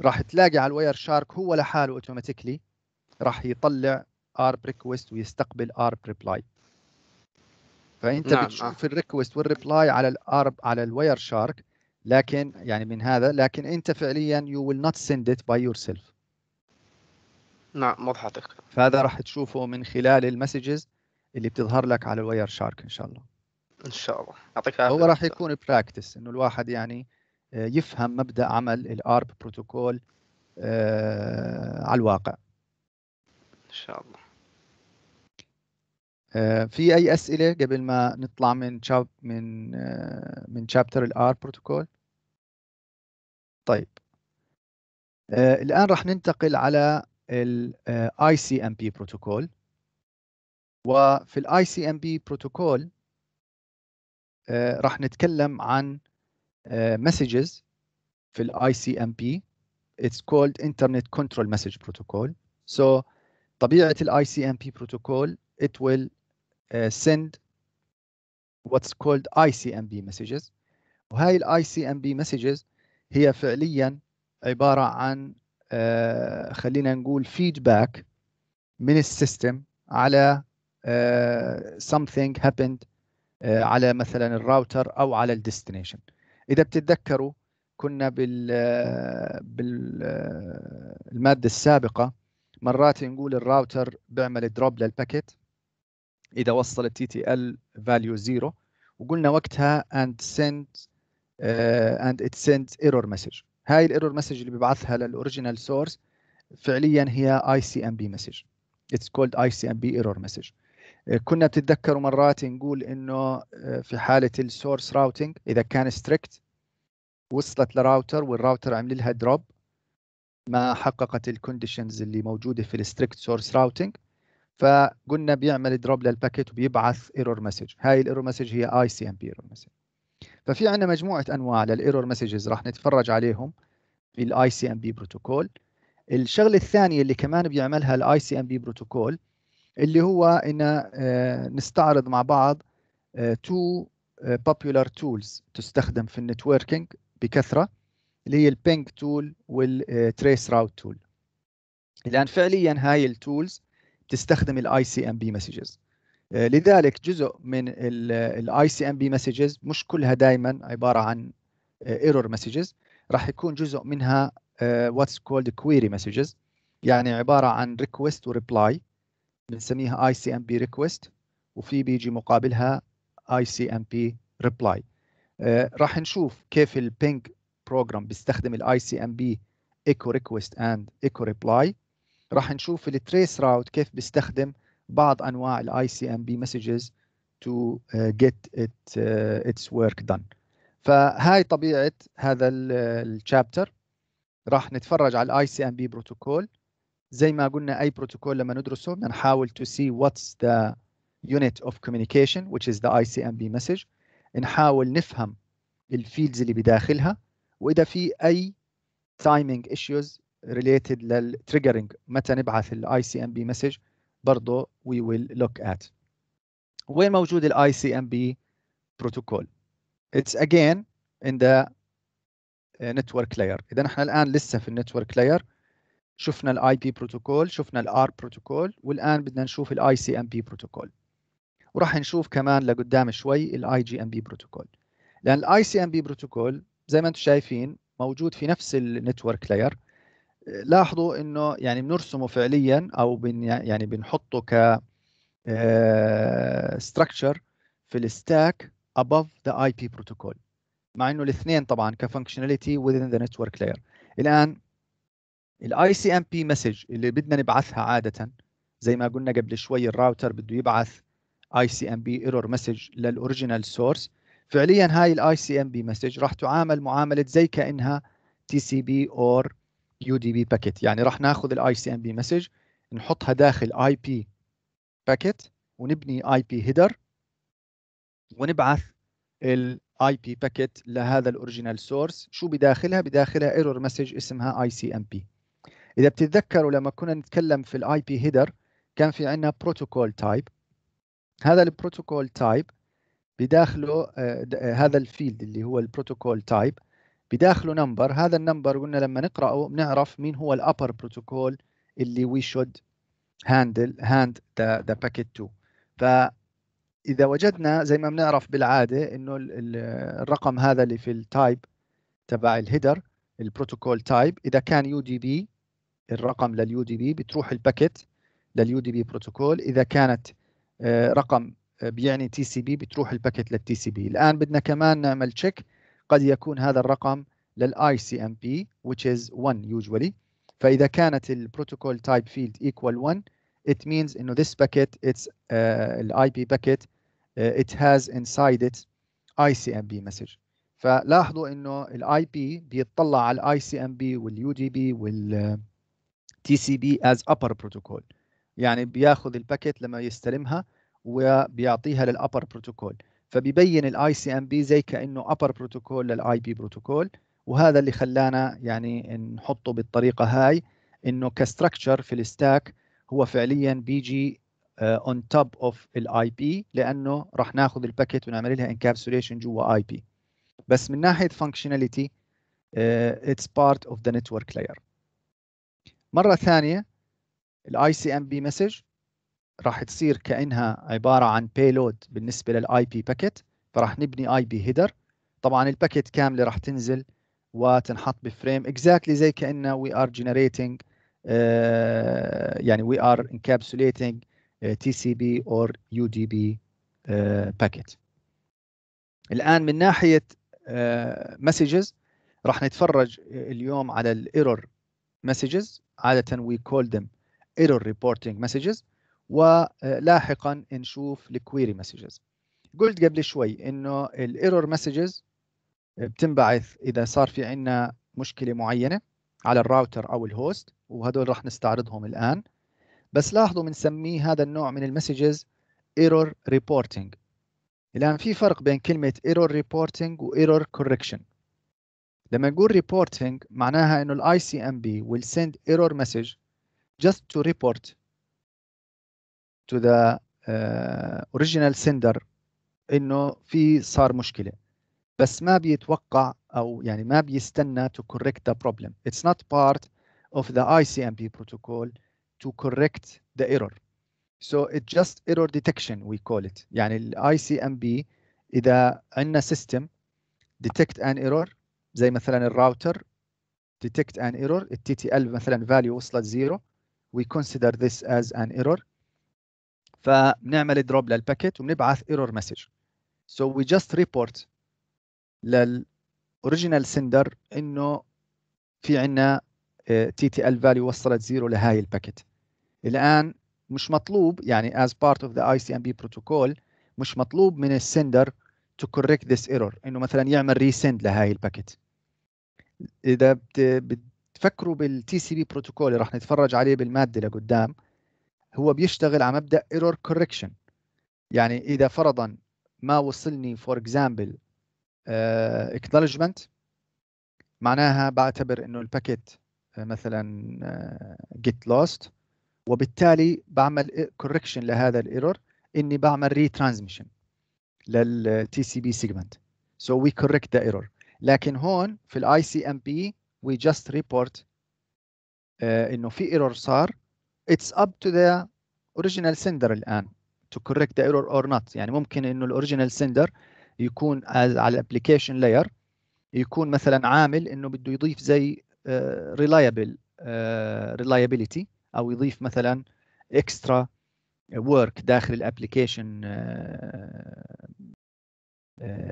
راح تلاقي على الواير شارك هو لحاله اوتوماتيكلي راح يطلع ارب ريكوست ويستقبل ارب ريبلاي فانت نعم. بتشوف آه. الريكوست والريبلاي على الارب على الواير شارك لكن يعني من هذا لكن انت فعليا يو ويل نوت سند ات باي يور سيلف نعم مضحك فهذا راح تشوفه من خلال المسجز اللي بتظهر لك على الواير شارك ان شاء الله ان شاء الله يعطيك العافيه هو راح يكون براكتس انه الواحد يعني آه، يفهم مبدا عمل الارب آه، بروتوكول على الواقع ان شاء الله آه، في اي اسئله قبل ما نطلع من شاب من من شابتر الار بروتوكول طيب الان راح ننتقل على الاي سي ام بي بروتوكول وفي الـ ICMP بروتوكول راح نتكلم عن messages في الـ ICMP it's called internet control message protocol so طبيعه الـ ICMP بروتوكول it will send what's called ICMP messages وهاي الـ ICMP messages هي فعليا عبارة عن خلينا نقول feedback من السيستم على آه، something happened آه، على مثلا الراوتر او على الديستنيشن اذا بتتذكروا كنا بال آه، بالماده السابقه مرات نقول الراوتر بيعمل دروب للباكيت اذا وصل التي تي ال فاليو 0 وقلنا وقتها and send اند and it sends error message هاي الايرور مسج اللي ببعثها للاوريجينال سورس فعليا هي اي سي ام بي مسج اتس كولد اي سي ام بي ايرور مسج كنا بتتذكروا مرات نقول انه آه، في حاله السورس راوتنج اذا كان ستريكت وصلت لراوتر والراوتر عمل لها دروب ما حققت الكونديشنز اللي موجوده في الستريكت سورس راوتنج فقلنا بيعمل دروب للباكيت وبيبعث ايرور مسج هاي الايرور مسج هي اي سي ام بي ايرور مسج ففي عندنا مجموعه انواع للايرور مسجز راح نتفرج عليهم في الاي سي ام بي بروتوكول الشغله الثانيه اللي كمان بيعملها الاي سي ام بي بروتوكول اللي هو ان آه، نستعرض مع بعض تو آه، آه، popular تولز تستخدم في النتوركينج بكثره اللي هي البينج تول والتريس راوت تول الان فعليا هاي التولز تستخدم الاي سي ام بي مسجز لذلك جزء من الاي سي ام بي مسجز مش كلها دائما عباره عن ايرور مسجز راح يكون جزء منها واتس كولد كويري مسجز يعني عباره عن ريكويست وريبلاي بنسميها اي سي ام بي ريكويست وفي بيجي مقابلها اي سي ام بي ريبلاي راح نشوف كيف البينج بروجرام بيستخدم الاي سي ام بي ايكو ريكويست اند ايكو ريبلاي راح نشوف التريس راوت كيف بيستخدم بعض انواع الاي سي ام بي مسجز تو جيت اتس ورك uh, فهاي طبيعه هذا الشابتر آه، راح نتفرج على الاي سي ام بي بروتوكول زي ما قلنا اي بروتوكول لما ندرسه نحاول to see what's the unit of communication which is the ICMP message نحاول نفهم الفيلدز اللي بداخلها واذا في اي تايمينج ايشوز ريليتد للتريجرنج متى نبعث ال ICMP message بي مسج برضه وي ويل لوك ات وين موجود ال ICMP ام بي بروتوكول اتس اجين ان ذا نتورك لاير اذا احنا الان لسه في النتورك layer شفنا الاي بي بروتوكول شفنا الار بروتوكول والان بدنا نشوف الاي سي ام بي بروتوكول وراح نشوف كمان لقدام شوي الاي جي ام بي بروتوكول لان الاي سي ام بي بروتوكول زي ما انتم شايفين موجود في نفس النتورك لاير لاحظوا انه يعني بنرسمه فعليا او بن يعني بنحطه ك ستراكشر آه، في الستاك above the IP protocol مع انه الاثنين طبعا كفانكشناليتي within the network layer الان الاي سي ام بي مسج اللي بدنا نبعثها عاده زي ما قلنا قبل شوي الراوتر بده يبعث اي سي ام بي ايرور مسج للاوريجينال سورس فعليا هاي الاي سي ام بي مسج راح تعامل معامله زي كانها تي سي بي اور يو دي بي باكيت يعني راح ناخذ الاي سي ام بي مسج نحطها داخل اي بي باكيت ونبني اي بي هيدر ونبعث الاي بي باكيت لهذا الاوريجينال سورس شو بداخلها بداخلها ايرور مسج اسمها اي سي ام بي اذا بتتذكروا لما كنا نتكلم في الاي بي هيدر كان في عندنا بروتوكول تايب هذا البروتوكول تايب بداخله آه،, آه هذا الفيلد اللي هو البروتوكول تايب بداخله نمبر هذا النمبر قلنا لما نقراه بنعرف مين هو الابر بروتوكول اللي وي شود هاندل هاند ذا باكيت تو فاذا وجدنا زي ما بنعرف بالعاده انه الرقم هذا اللي في التايب تبع الهيدر البروتوكول تايب اذا كان يو دي بي الرقم لليو دي بي بتروح الباكت لليو دي بي بروتوكول اذا كانت آه، رقم آه، بيعني تي سي بي بتروح الباكت للتي سي بي الان بدنا كمان نعمل تشيك قد يكون هذا الرقم للاي سي ام بي which is 1 usually فاذا كانت البروتوكول تايب فيلد equal 1 it means انه this packet it's الاي بي باكت it has inside it اي سي ام بي مسج فلاحظوا انه الاي بي بيطلع على الاي سي ام بي واليو دي بي وال تي سي بي از ابر بروتوكول يعني بياخذ الباكيت لما يستلمها وبيعطيها للابر بروتوكول فبيبين الاي سي ام بي زي كانه ابر بروتوكول للاي بي بروتوكول وهذا اللي خلانا يعني نحطه بالطريقه هاي انه كستراكشر في الستاك هو فعليا بيجي اون توب اوف الاي بي لانه راح ناخذ الباكيت ونعمل لها انكابسوليشن جوا اي بي بس من ناحيه فانكشناليتي اتس بارت اوف ذا نتورك لاير مره ثانيه الاي سي ام بي مسج راح تصير كانها عباره عن بيلود بالنسبه للاي بي باكيت فراح نبني اي بي هيدر طبعا الباكيت كامله راح تنزل وتنحط بفريم اكزاكتلي exactly زي كانه وي ار جنريتنج يعني وي ار انكابسوليتنج تي سي بي اور يو دي بي باكيت الان من ناحيه مسجز آه، uh, راح نتفرج اليوم على الايرور messages عادة we call them error reporting messages ولاحقا آه، نشوف query messages قلت قبل شوي انه الايرور messages آه، بتنبعث اذا صار في عندنا مشكله معينه على الراوتر او الهوست وهدول راح نستعرضهم الان بس لاحظوا بنسميه هذا النوع من المسجز ايرور ريبورتنج الان في فرق بين كلمه ايرور ريبورتنج وايرور كوركشن لما نقول reporting معناها انه الاي سي ام بي will send error message just to report to the uh, original sender انه في صار مشكله بس ما بيتوقع او يعني ما بيستنى to correct the problem it's not part of the ICMP protocol to correct the error so it is just error detection we call it يعني ال ICMP اذا عندنا system detect an error زي مثلا الراوتر detect an error التي TTL مثلا value وصلت زيرو we consider this as an error فبنعمل دروب للباكيت وبنبعث error message so we just report لل original sender انه في عنا TTL value وصلت زيرو لهاي الباكيت الان مش مطلوب يعني as part of the ICMP protocol مش مطلوب من السندر to correct this error انه مثلا يعمل ريسند لهاي الباكيت اذا بتفكروا بالتي سي بي بروتوكول اللي راح نتفرج عليه بالماده لقدام هو بيشتغل على مبدا ايرور كوركشن يعني اذا فرضا ما وصلني فور اكزامبل اكنولجمنت معناها بعتبر انه الباكيت آه، مثلا جيت آه، لوست وبالتالي بعمل كوركشن لهذا الايرور اني بعمل ريترانزميشن للتي سي بي سيجمنت so we correct the error لكن هون في الاي سي ام بي we just report آه، انه في ايرور صار it's up to the original sender الان to correct the error or not يعني ممكن انه الاوريجينال sender يكون على الابلكيشن لاير يكون مثلا عامل انه بده يضيف زي ريلايبل uh, ريلايبيليتي uh, او يضيف مثلا اكسترا ورك داخل الابلكيشن آه،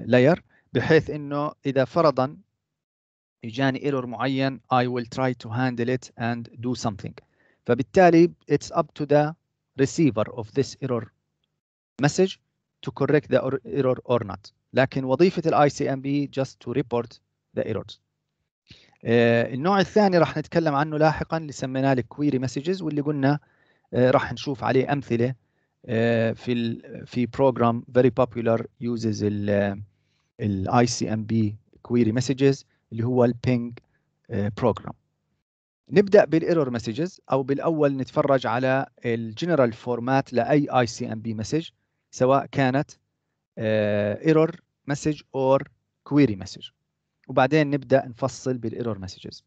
لاير آه، بحيث انه اذا فرضا اجاني ايرور معين I will try to handle it and do something فبالتالي it's up to the receiver of this error message to correct the error or not لكن وظيفة ال بي just to report the errors آه، النوع الثاني راح نتكلم عنه لاحقا اللي سميناه الكويري مسجز واللي قلنا آه، راح نشوف عليه امثله آه، في الـ في بروجرام فيري بوبولار يوزز ال الاي سي ام بي كويري مسجز اللي هو البينج بروجرام آه، نبدا بالايرور مسجز او بالاول نتفرج على الجنرال فورمات لاي اي سي ام بي مسج سواء كانت ايرور مسج اور كويري مسج وبعدين نبدا نفصل بالايرور مسجز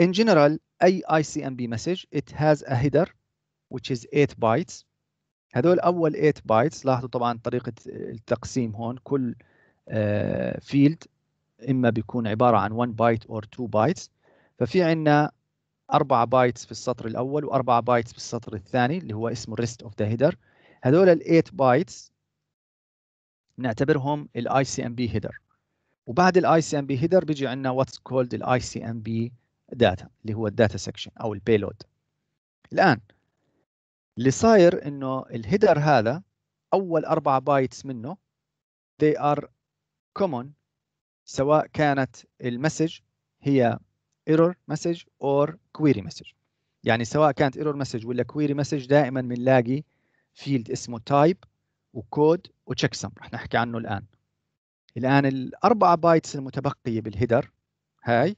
ان جنرال اي اي سي ام بي مسج ات هاز ا هيدر which is 8 bytes هذول اول 8 bytes لاحظوا طبعا طريقه التقسيم هون كل فيلد آه، اما بيكون عباره عن 1 بايت اور 2 بايتس ففي عندنا 4 بايتس في السطر الاول و4 بايتس في السطر الثاني اللي هو اسمه ريست اوف ذا هيدر هذول ال 8 bytes بنعتبرهم الـ ICMP header وبعد الـ ICMP header بيجي عندنا what's called الـ ICMP data اللي هو الداتا سكشن او البيلود الان اللي صاير انه الهيدر هذا اول اربع بايتس منه they are common سواء كانت المسج هي ايرور مسج اور كويري مسج يعني سواء كانت ايرور مسج ولا كويري مسج دائما بنلاقي فيلد اسمه تايب وكود وتشيكسم سم رح نحكي عنه الان الان الاربعه بايتس المتبقيه بالهيدر هاي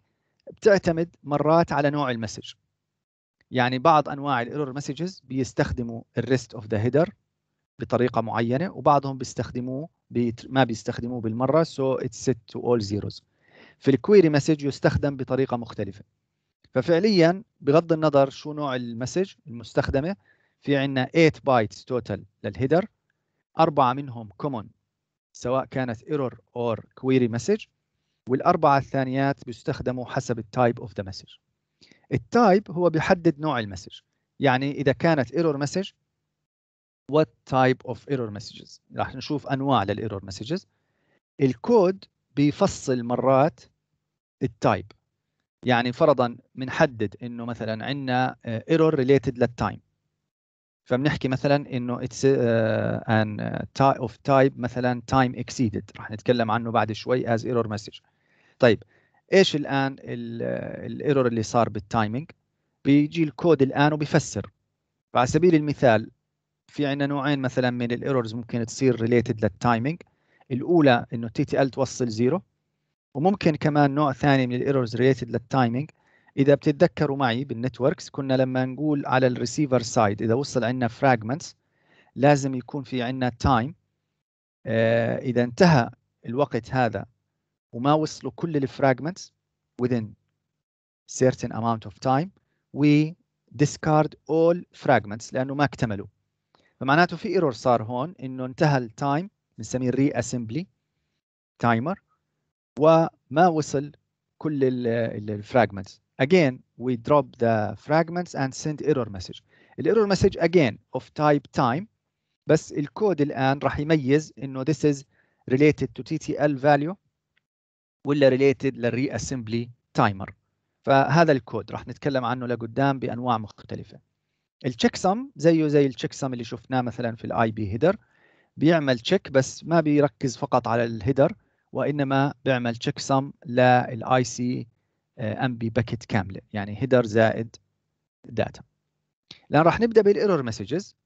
بتعتمد مرات على نوع المسج يعني بعض انواع الايرور مسجز بيستخدموا الريست اوف ذا هيدر بطريقه معينه وبعضهم بيستخدموه بيت... ما بيستخدموه بالمره سو اتس سيت تو اول زيروز في الكويري مسج يستخدم بطريقه مختلفه ففعليا بغض النظر شو نوع المسج المستخدمه في عندنا 8 بايتس توتال للهيدر اربعه منهم كومون سواء كانت ايرور اور كويري مسج والاربعه الثانيات بيستخدموا حسب التايب اوف ذا مسج التايب هو بيحدد نوع المسج يعني اذا كانت ايرور مسج وات type of error messages راح نشوف انواع للايرور messages الكود بيفصل مرات التايب يعني فرضا بنحدد انه مثلا عندنا ايرور ريليتد للتايم فبنحكي مثلا انه اتس ان اوف تايب مثلا تايم اكسيدد راح نتكلم عنه بعد شوي از ايرور مسج طيب ايش الان الايرور اللي صار بالتايمينج بيجي الكود الان وبيفسر فعلى سبيل المثال في عندنا نوعين مثلا من الايرورز ممكن تصير ريليتد للتايمينج الاولى انه التي تي ال توصل زيرو وممكن كمان نوع ثاني من الايرورز ريليتد للتايمينج اذا بتتذكروا معي بالنتوركس كنا لما نقول على الريسيفر سايد اذا وصل عندنا فراجمنتس لازم يكون في عندنا تايم آه، اذا انتهى الوقت هذا وماوس له كل الفراجمنتس within certain amount of time we discard all fragments لانه ما اكتملوا فمعناته في ايرور صار هون انه انتهى التايم بنسميه الري اسمبلي تايمر وما وصل كل الفراجمنتس again we drop the fragments and send error message الايرور مسج again of type time بس الكود الان راح يميز انه this is related to TTL value ولا ريليتد للري اسمبلي تايمر فهذا الكود راح نتكلم عنه لقدام بانواع مختلفه التشيك سم زيه زي التشيك سم اللي شفناه مثلا في الاي بي هيدر بيعمل تشيك بس ما بيركز فقط على الهيدر وانما بيعمل تشيك سم للاي سي ام بي باكيت كامله يعني هيدر زائد داتا الان راح نبدا بالايرور مسجز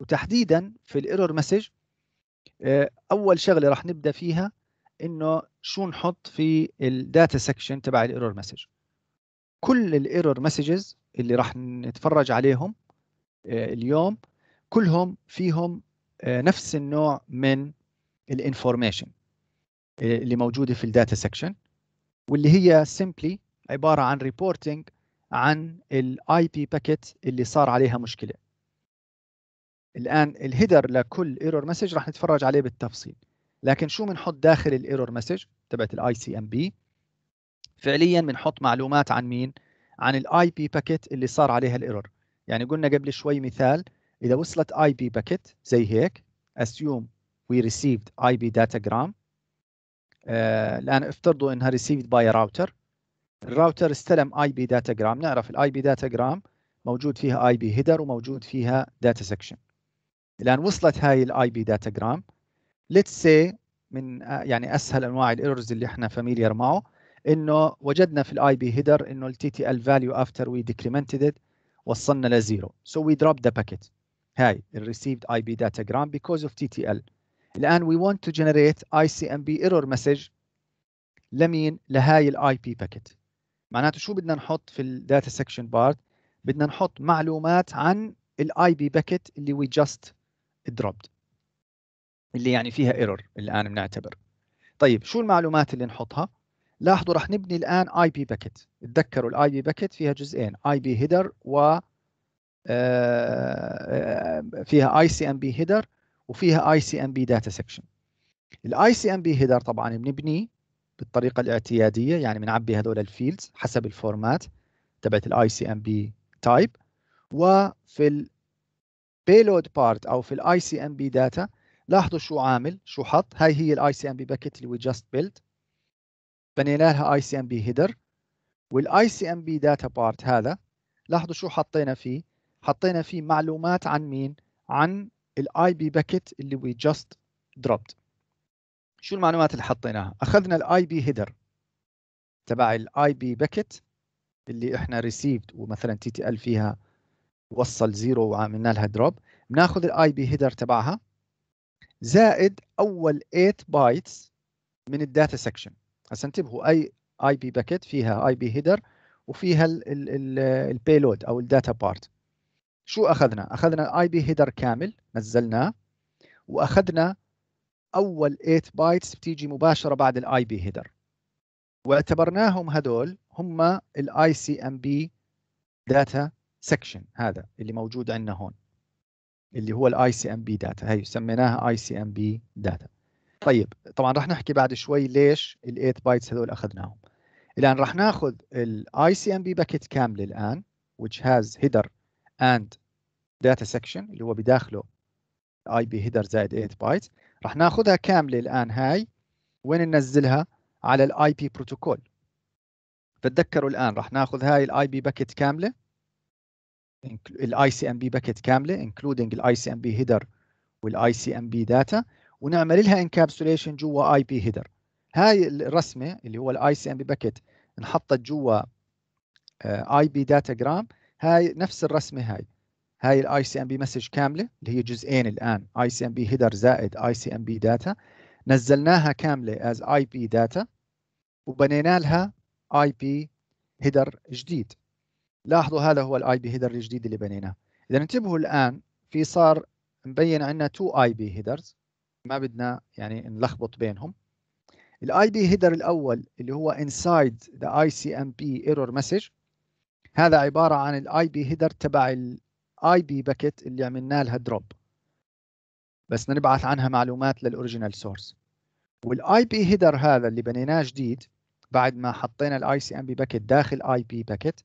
وتحديدا في الايرور آه، مسج اول شغله راح نبدا فيها انه شو نحط في الداتا سكشن تبع الايرور مسج كل الايرور مسجز اللي راح نتفرج عليهم آه، اليوم كلهم فيهم آه، نفس النوع من الانفورميشن آه، اللي موجوده في الداتا سكشن واللي هي سيمبلي عباره عن ريبورتنج عن الاي بي باكيت اللي صار عليها مشكله الان الهيدر لكل ايرور مسج راح نتفرج عليه بالتفصيل لكن شو بنحط داخل الايرور مسج تبعت الاي سي ام بي فعليا بنحط معلومات عن مين عن الاي بي باكيت اللي صار عليها الايرور يعني قلنا قبل شوي مثال اذا وصلت اي بي باكيت زي هيك assume we received بي datagram آه، الان افترضوا انها received by راوتر الراوتر استلم اي بي داتاجرام نعرف الاي بي داتاجرام موجود فيها اي بي هيدر وموجود فيها داتا سكشن الان وصلت هاي الاي بي داتاجرام ليتس سي من آه، يعني اسهل انواع الايرورز اللي احنا فاميليار معه انه وجدنا في الاي بي هيدر انه التي تي ال فاليو افتر وي ديكريمنتد وصلنا لزيرو سو وي دروب ذا باكيت هاي الريسيفد اي بي داتا جرام بيكوز اوف تي تي ال الان وي ونت تو جنريت اي سي ام بي ايرور مسج لمين لهاي الاي بي باكيت معناته شو بدنا نحط في الداتا سكشن بارت بدنا نحط معلومات عن الاي بي باكيت اللي وي جاست دروبد اللي يعني فيها ايرور الان بنعتبر طيب شو المعلومات اللي نحطها لاحظوا رح نبني الان اي بي باكيت تذكروا الاي بي باكيت فيها جزئين اي بي هيدر و آه، فيها اي سي ام بي هيدر وفيها اي سي ام بي داتا سكشن الاي سي ام بي هيدر طبعا بنبنيه بالطريقه الاعتياديه يعني بنعبي هذول الفيلدز حسب الفورمات تبعت الاي سي ام بي تايب وفي البيلود بارت او في الاي سي ام بي داتا لاحظوا شو عامل شو حط هاي هي الاي سي ام بي باكيت اللي وي جاست بيلد بنينا لها اي سي ام بي هيدر والاي سي ام بي داتا بارت هذا لاحظوا شو حطينا فيه حطينا فيه معلومات عن مين عن الاي بي باكيت اللي وي جاست دروبت شو المعلومات اللي حطيناها اخذنا الاي بي هيدر تبع الاي بي باكيت اللي احنا ريسيفد ومثلا تي تي ال فيها وصل زيرو وعملنا لها دروب بناخذ الاي بي هيدر تبعها زائد اول 8 بايتس من الداتا سكشن هسه انتبهوا اي اي بي باكيت فيها اي بي هيدر وفيها البيلود او الداتا بارت شو اخذنا اخذنا اي بي هيدر كامل نزلناه واخذنا اول 8 بايتس بتيجي مباشره بعد الاي بي هيدر واعتبرناهم هذول هم الاي سي ام بي داتا سكشن هذا اللي موجود عندنا هون اللي هو الاي سي ام بي داتا هي سميناها اي سي ام بي داتا طيب طبعا راح نحكي بعد شوي ليش ال8 بايتس هذول اخذناهم الان راح ناخذ الاي سي ام بي باكيت كامل الان which has header and data section اللي هو بداخله اي بي header زائد 8 بايتس راح ناخذها كامله الان هاي وين ننزلها على الاي بي بروتوكول فتذكروا الان راح ناخذ هاي الاي بي باكيت كامله الاي سي ام بي باكيت كامله انكلودنج الاي سي ام بي هيدر والاي سي ام بي داتا ونعمل لها انكابسوليشن جوا اي بي هيدر هاي الرسمه اللي هو الاي سي ام بي باكيت انحطت جوا اي بي داتا جرام هاي نفس الرسمه هاي هاي الاي سي ام بي مسج كامله اللي هي جزئين الان اي سي ام بي هيدر زائد اي سي ام بي داتا نزلناها كامله از اي بي داتا وبنينا لها اي بي هيدر جديد لاحظوا هذا هو الاي بي هيدر الجديد اللي بنيناه اذا انتبهوا الان في صار مبين عندنا تو اي بي هيدرز ما بدنا يعني نلخبط بينهم الاي بي هيدر الاول اللي هو انسايد ذا اي سي ام بي ايرور مسج هذا عباره عن الاي بي هيدر تبع الاي بي باكيت اللي عملنا لها دروب بس بدنا نبعث عنها معلومات للاوريجينال سورس والاي بي هيدر هذا اللي بنيناه جديد بعد ما حطينا الاي سي ام بي باكيت داخل اي بي باكيت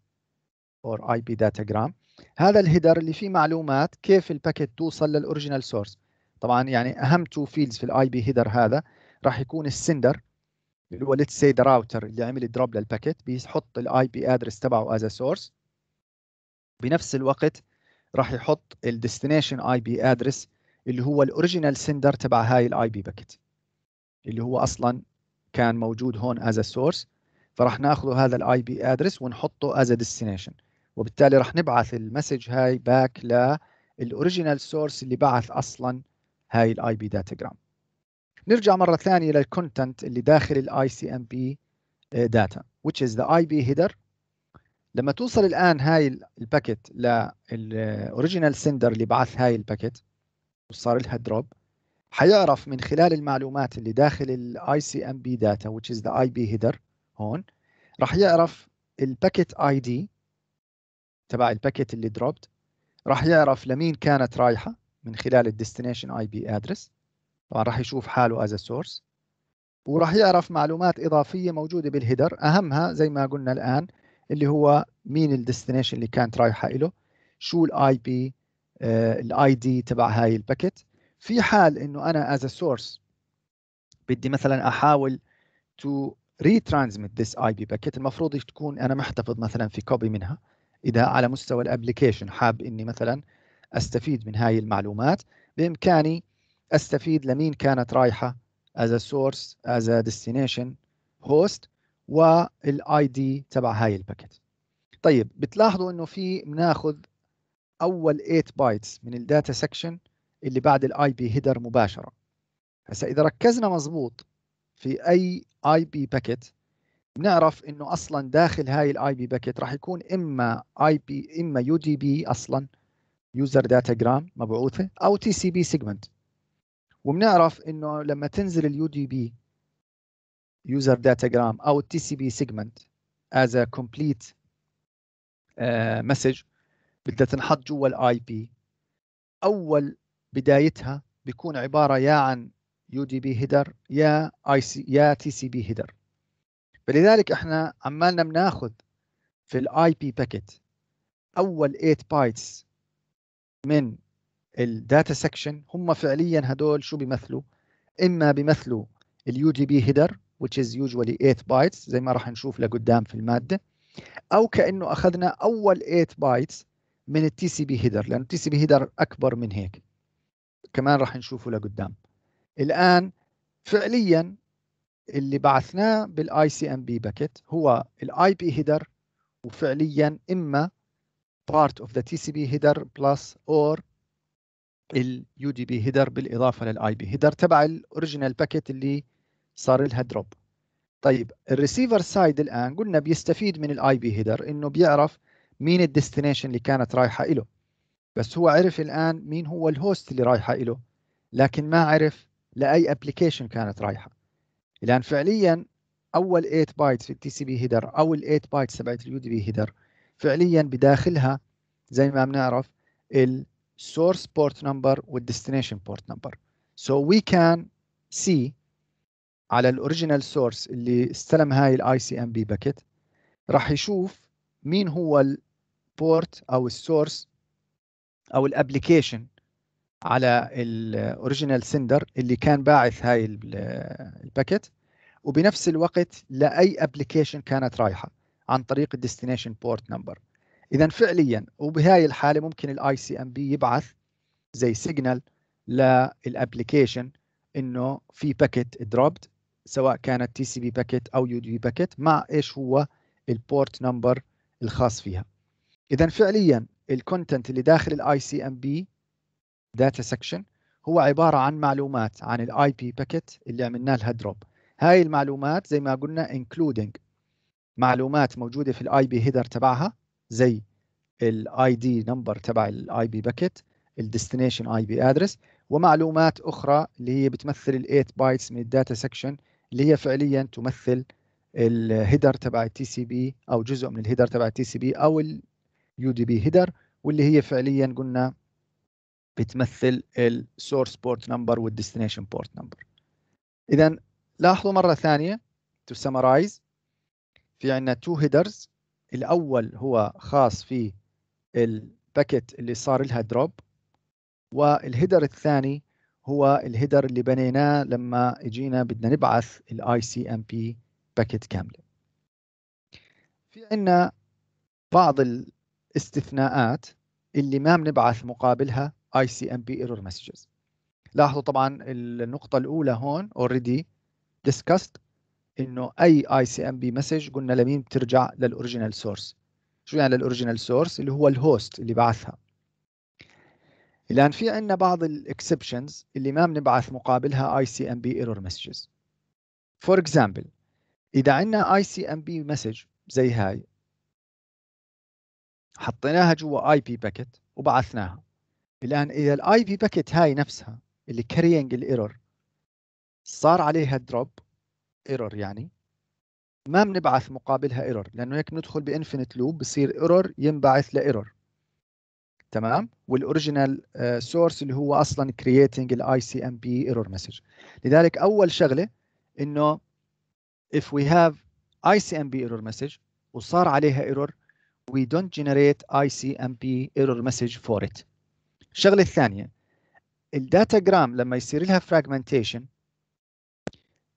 اور اي بي داتاجرام هذا الهيدر اللي فيه معلومات كيف الباكيت توصل للاوريجينال سورس طبعا يعني اهم تو فيلدز في الاي بي هيدر هذا راح يكون السندر اللي هو ليتس سي ذا راوتر اللي عمل دروب للباكيت بيحط الاي بي ادرس تبعه از سورس بنفس الوقت راح يحط الديستنيشن اي بي ادرس اللي هو الاوريجينال سندر تبع هاي الاي بي باكيت اللي هو اصلا كان موجود هون از سورس فراح ناخذ هذا الاي بي ادرس ونحطه از ديستنيشن وبالتالي رح نبعث المسج هاي باك للاوريجينال سورس اللي بعث اصلا هاي الاي بي داتاجرام نرجع مره ثانيه للكونتنت اللي داخل الاي سي ام بي داتا which is the IP header لما توصل الان هاي الباكيت للاوريجينال سندر اللي بعث هاي الباكيت وصار لها دروب حيعرف من خلال المعلومات اللي داخل الاي سي ام بي داتا which is the IP header هون راح يعرف الباكيت اي دي تبع الباكيت اللي دروبت راح يعرف لمين كانت رايحه من خلال الديستنيشن اي بي ادرس طبعا راح يشوف حاله از سورس وراح يعرف معلومات اضافيه موجوده بالهيدر اهمها زي ما قلنا الان اللي هو مين الديستنيشن اللي كانت رايحه له شو الاي آه، بي الاي دي تبع هاي الباكيت في حال انه انا از سورس بدي مثلا احاول تو ريترانزميت ذس اي بي باكيت المفروض تكون انا محتفظ مثلا في كوبي منها اذا على مستوى الابلكيشن حاب اني مثلا استفيد من هاي المعلومات بامكاني استفيد لمين كانت رايحه as a source as a destination host والاي دي تبع هاي الباكيت طيب بتلاحظوا انه في بناخذ اول 8 بايتس من الداتا سكشن اللي بعد الاي بي هيدر مباشره هسا اذا ركزنا مظبوط في اي اي بي باكيت بنعرف انه اصلا داخل هاي الاي بي باكيت راح يكون اما اي بي اما يو دي بي اصلا يوزر داتا جرام مبعوثه او تي سي بي سيجمنت وبنعرف انه لما تنزل اليو دي بي يوزر داتا جرام او التي سي بي سيجمنت از ا كومبليت مسج بدها تنحط جوا الاي بي اول بدايتها بيكون عباره يا عن يو دي بي هيدر يا اي سي يا تي سي بي هيدر فلذلك احنا عمالنا بناخذ في الاي بي باكيت اول 8 بايتس من الداتا سكشن هم فعليا هدول شو بيمثلوا اما بيمثلوا اليو دي بي هيدر which is usually 8 بايتس زي ما راح نشوف لقدام في الماده او كانه اخذنا اول 8 بايتس من التي سي بي هيدر لانه التي سي بي هيدر اكبر من هيك كمان راح نشوفه لقدام الان فعليا اللي بعثناه بالاي سي ام بي باكيت هو الاي بي هيدر وفعليا اما بارت اوف تي سي بي هيدر بلس اور اليو دي UDP هيدر بالإضافة للاي بي هيدر تبع الأوريجينال باكيت اللي صار لها دروب طيب الريسيفر سايد الآن قلنا بيستفيد من الاي بي هيدر إنه بيعرف مين الديستنيشن اللي كانت رايحة إله بس هو عرف الآن مين هو الهوست اللي رايحة إله لكن ما عرف لأي ابلكيشن كانت رايحة الان فعليا اول 8 بايتس في التي سي بي هيدر او ال 8 بايتس تبعت اليو دي بي هيدر فعليا بداخلها زي ما بنعرف السورس بورت نمبر والديستنيشن بورت نمبر سو وي كان سي على الاوريجينال سورس اللي استلم هاي الاي سي ام بي باكيت راح يشوف مين هو البورت او السورس او الابلكيشن على الاوريجينال سندر اللي كان باعث هاي الباكيت وبنفس الوقت لاي ابلكيشن كانت رايحه عن طريق الديستنيشن بورت نمبر اذا فعليا وبهاي الحاله ممكن الاي سي ام بي يبعث زي سيجنال للابلكيشن انه في باكيت دروبد سواء كانت تي سي بي باكيت او يو دي بي باكيت مع ايش هو البورت نمبر الخاص فيها اذا فعليا الكونتنت اللي داخل الاي سي ام بي داتا سكشن هو عباره عن معلومات عن الاي بي باكيت اللي عملنا لها دروب هاي المعلومات زي ما قلنا including معلومات موجوده في الاي بي هيدر تبعها زي الاي دي نمبر تبع الاي بي باكيت الديستنيشن اي بي ادرس ومعلومات اخرى اللي هي بتمثل ال8 بايتس من الداتا سكشن اللي هي فعليا تمثل الهيدر تبع التي سي بي او جزء من الهيدر تبع التي سي بي او اليو دي بي هيدر واللي هي فعليا قلنا بتمثل السورس بورت نمبر والديستنيشن بورت نمبر اذا لاحظوا مره ثانيه تو سمرايز في عندنا تو هيدرز الاول هو خاص في الباكيت اللي صار لها دروب والهيدر الثاني هو الهيدر اللي بنيناه لما اجينا بدنا نبعث الاي سي ام بي باكيت كامله في عندنا بعض الاستثناءات اللي ما بنبعث مقابلها اي سي ام بي ايرور مسجز لاحظوا طبعا النقطه الاولى هون اوريدي ديسكاست انه اي اي سي ام بي مسج قلنا لمين بترجع للاوريجينال سورس شو يعني للاوريجينال سورس اللي هو الهوست اللي بعثها الان في عندنا بعض الاكسبشنز اللي ما بنبعث مقابلها اي سي ام بي ايرور مسجز فور اكزامبل اذا عندنا اي سي ام بي مسج زي هاي حطيناها جوا اي بي باكيت وبعثناها الان اذا الاي في باكيت هاي نفسها اللي كارينج الايرور صار عليها دروب ايرور يعني ما بنبعث مقابلها ايرور لانه هيك بندخل بانفينيت لوب بصير ايرور ينبعث لايرور تمام والاوريجينال آه، سورس اللي هو اصلا كرييتنج الاي سي ام بي ايرور مسج لذلك اول شغله انه if we have ICMP error message وصار عليها error we don't generate ICMP error message for it الشغله الثانيه الداتا جرام لما يصير لها فراجمنتيشن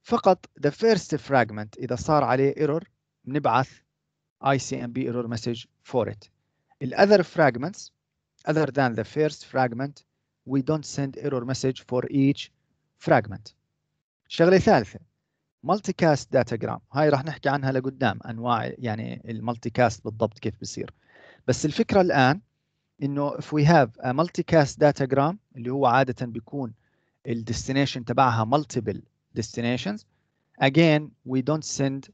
فقط the first fragment اذا صار عليه ايرور بنبعث ICMP error message for it. ات other fragments other than the first fragment we don't send error message for each fragment. شغله ثالثه مالتي كاست داتاجرام هاي راح نحكي عنها لقدام انواع يعني المالتي كاست بالضبط كيف بصير بس الفكره الان انه if we have a multicast datagram اللي هو عاده بيكون ال destination تبعها multiple destinations again we don't send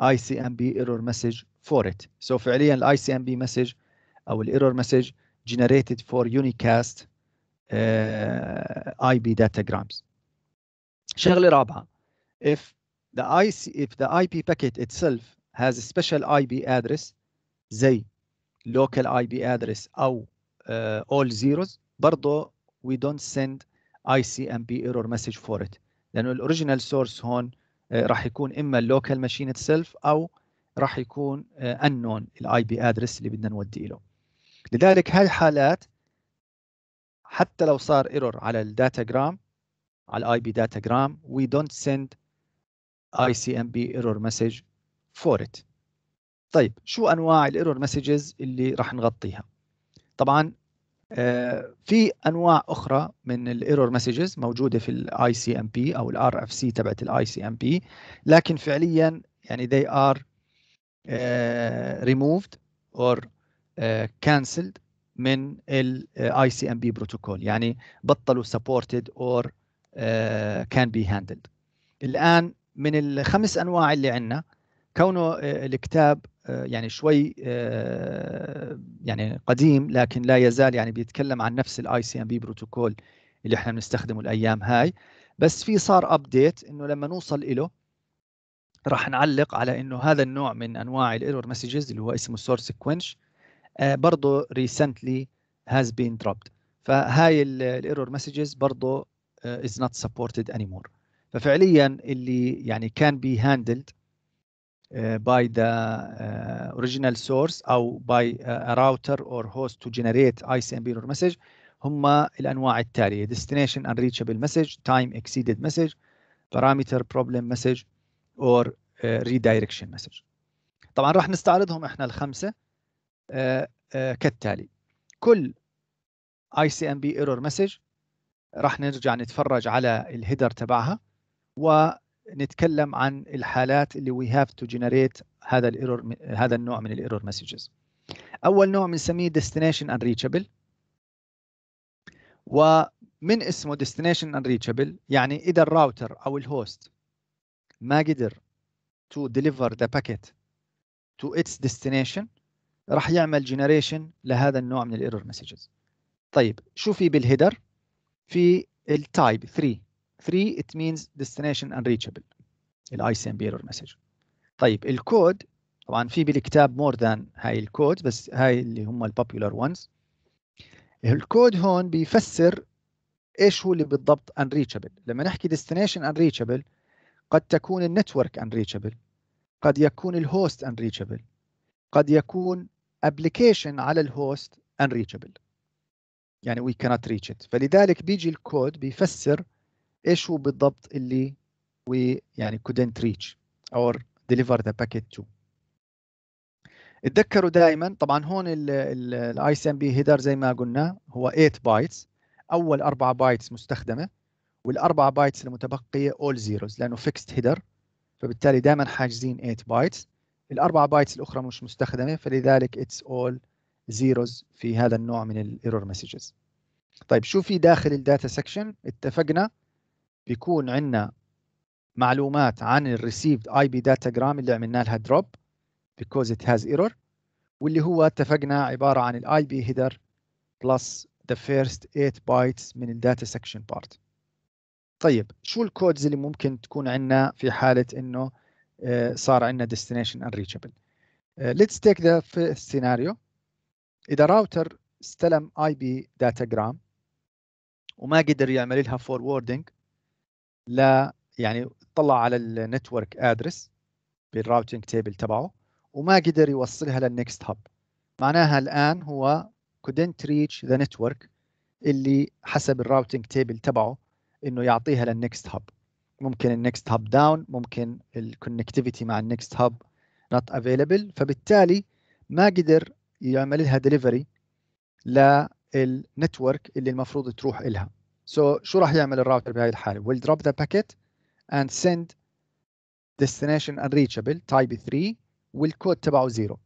ICMP error message for it so فعليا ال ICMP message او error message generated for unicast uh, IP datagrams شغله رابعه if the IC if the IP packet itself has a special IP address زي local IP address او all zeros برضه we don't send ICMP error message for it لانه الاوريجينال سورس هون راح يكون اما local machine itself او راح يكون unknown الاي بي address اللي بدنا نودي له لذلك هاي الحالات حتى لو صار error على الداتاجرام على الاي بي داتاجرام we don't send ICMP error message for it طيب شو انواع الايرور مسجز اللي راح نغطيها طبعا آه، في انواع اخرى من الايرور مسجز موجوده في الاي سي ام بي او الار اف سي تبعت الاي سي ام بي لكن فعليا يعني they are آه، removed or آه، cancelled من الاي سي ام بي بروتوكول يعني بطلوا supported or can be handled الان من الخمس انواع اللي عندنا كونه الكتاب آه، يعني شوي آه، يعني قديم لكن لا يزال يعني بيتكلم عن نفس الاي سي ام بي بروتوكول اللي احنا بنستخدمه الايام هاي بس في صار ابديت انه لما نوصل له راح نعلق على انه هذا النوع من انواع الايرور مسجز اللي هو اسمه سورس كوينش برضه ريسنتلي هاز بين دروبد فهاي الايرور مسجز برضه از نوت سبورتد انيمور ففعليا اللي يعني كان بي هاندلد by the original source أو by a router or host to generate ICMP error message هما الأنواع التالية destination unreachable message time exceeded message parameter problem message or redirection message طبعا راح نستعرضهم احنا الخمسة كالتالي كل ICMP error message راح نرجع نتفرج على الهيدر تبعها نتكلم عن الحالات اللي we have to generate هذا الايرور هذا النوع من الايرور مسجز اول نوع بنسميه destination unreachable ومن اسمه destination unreachable يعني اذا الراوتر او الهوست ما قدر to deliver the packet to its destination راح يعمل generation لهذا النوع من الايرور مسجز طيب شو في بالهيدر في التايب 3 3 it means destination unreachable الاي سي ام بي ايرور مسج طيب الكود طبعا في بالكتاب مور ذان هاي الكود بس هاي اللي هم البوبيولار ones الكود هون بيفسر ايش هو اللي بالضبط unreachable لما نحكي destination unreachable قد تكون النتورك unreachable قد يكون الهوست unreachable قد يكون application على الهوست unreachable يعني we cannot reach it فلذلك بيجي الكود بيفسر ايش هو بالضبط اللي we يعني couldn't reach or deliver the packet to اتذكروا دائما طبعا هون الاي سي ام بي هيدر زي ما قلنا هو 8 بايتس اول 4 بايتس مستخدمه والاربع بايتس المتبقيه اول زيروز لانه فيكست هيدر فبالتالي دائما حاجزين 8 بايتس الاربع بايتس الاخرى مش مستخدمه فلذلك اتس اول زيروز في هذا النوع من الايرور مسجز طيب شو في داخل الداتا سكشن اتفقنا بيكون عندنا معلومات عن الريسيفد اي بي جرام اللي عملنا لها دروب because it has error واللي هو اتفقنا عباره عن الاي بي هيدر بلس the first 8 bytes من الداتا سكشن بارت طيب شو الكودز اللي ممكن تكون عندنا في حاله انه آه، صار عندنا destination unreachable آه، let's take the first scenario اذا راوتر استلم اي بي جرام وما قدر يعمل لها فوروردنج لا يعني طلع على النتورك ادرس بالراوتينج تيبل تبعه وما قدر يوصلها للنكست هاب معناها الان هو couldn't reach the network اللي حسب الراوتينج تيبل تبعه انه يعطيها للنكست هاب ممكن النكست هاب داون ممكن الكونكتيفيتي مع النكست هاب not available فبالتالي ما قدر يعمل لها delivery للنتورك اللي المفروض تروح إلها so, شو راح يعمل الراوتر بهاي الحاله will drop the packet and send destination unreachable type 3 والكود تبعه زيرو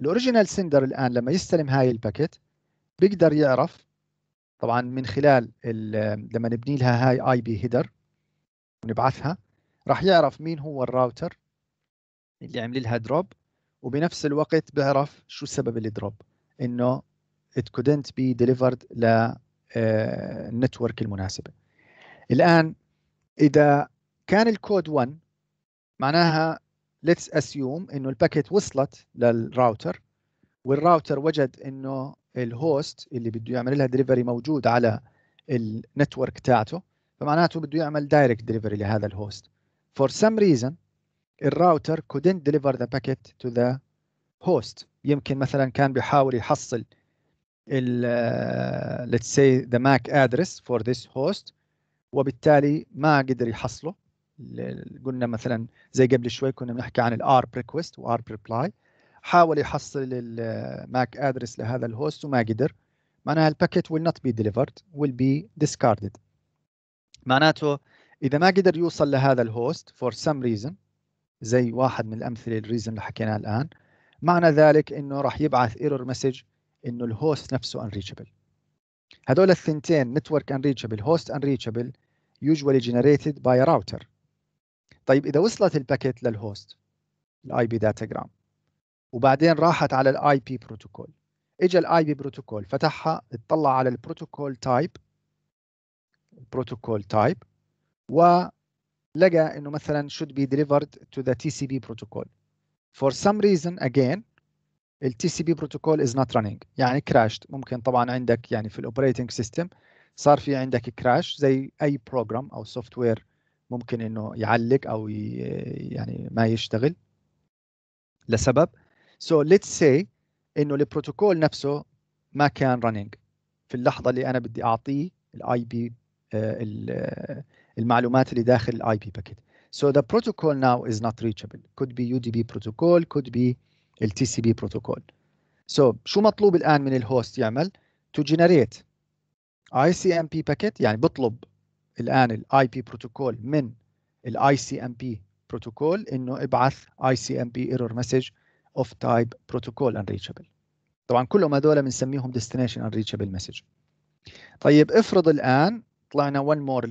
الاوريجينال سندر الان لما يستلم هاي الباكيت بيقدر يعرف طبعا من خلال لما نبني لها هاي اي بي هيدر ونبعثها راح يعرف مين هو الراوتر اللي عمل لها دروب وبنفس الوقت بيعرف شو سبب الدروب انه it couldn't be delivered ل النتورك آه، المناسبه الان اذا كان الكود 1 معناها ليتس اسيوم انه الباكيت وصلت للراوتر والراوتر وجد انه الهوست اللي بده يعمل لها دليفري موجود على النتورك تاعته فمعناته بده يعمل دايركت دليفري لهذا الهوست for some reason الراوتر couldn't deliver the packet to the host يمكن مثلا كان بيحاول يحصل ال آه، let's say the MAC address for this host وبالتالي ما قدر يحصله قلنا مثلا زي قبل شوي كنا بنحكي عن ARP request و ARP reply حاول يحصل آه، MAC address لهذا الهوست وما قدر معناها الباكيت will not be delivered will be discarded معناته اذا ما قدر يوصل لهذا الهوست for some reason زي واحد من الامثله الريزن اللي حكيناها الان معنى ذلك انه راح يبعث error message انه الهوست نفسه انريتشبل هذول الثنتين نتورك انريتشبل هوست انريتشبل يوجوالي جنريتد باي راوتر طيب اذا وصلت الباكيت للهوست الاي بي داتاجرام وبعدين راحت على الاي بي بروتوكول اجى الاي بي بروتوكول فتحها اطلع على البروتوكول تايب البروتوكول تايب ولقى انه مثلا should be delivered to the TCP protocol for some reason again التي سي بي بروتوكول از نوت رانينج يعني كراشت ممكن طبعا عندك يعني في الاوبريتنج سيستم صار في عندك كراش زي اي بروجرام او سوفت وير ممكن انه يعلق او يعني ما يشتغل لسبب سو ليتس سي انه البروتوكول نفسه ما كان رانينج في اللحظه اللي انا بدي اعطيه الاي آه، بي آه، المعلومات اللي داخل الاي بي باكيت so the protocol now is not reachable could be UDP protocol could be التي سي بي بروتوكول سو شو مطلوب الان من الهوست يعمل تو جنريت اي سي ام بي باكيت يعني بطلب الان الاي بي بروتوكول من الاي سي ام بي بروتوكول انه ابعث اي سي ام بي ايرور مسج اوف تايب بروتوكول انريتشبل طبعا كلهم هذول بنسميهم ديستنيشن انريتشبل مسج طيب افرض الان طلعنا one more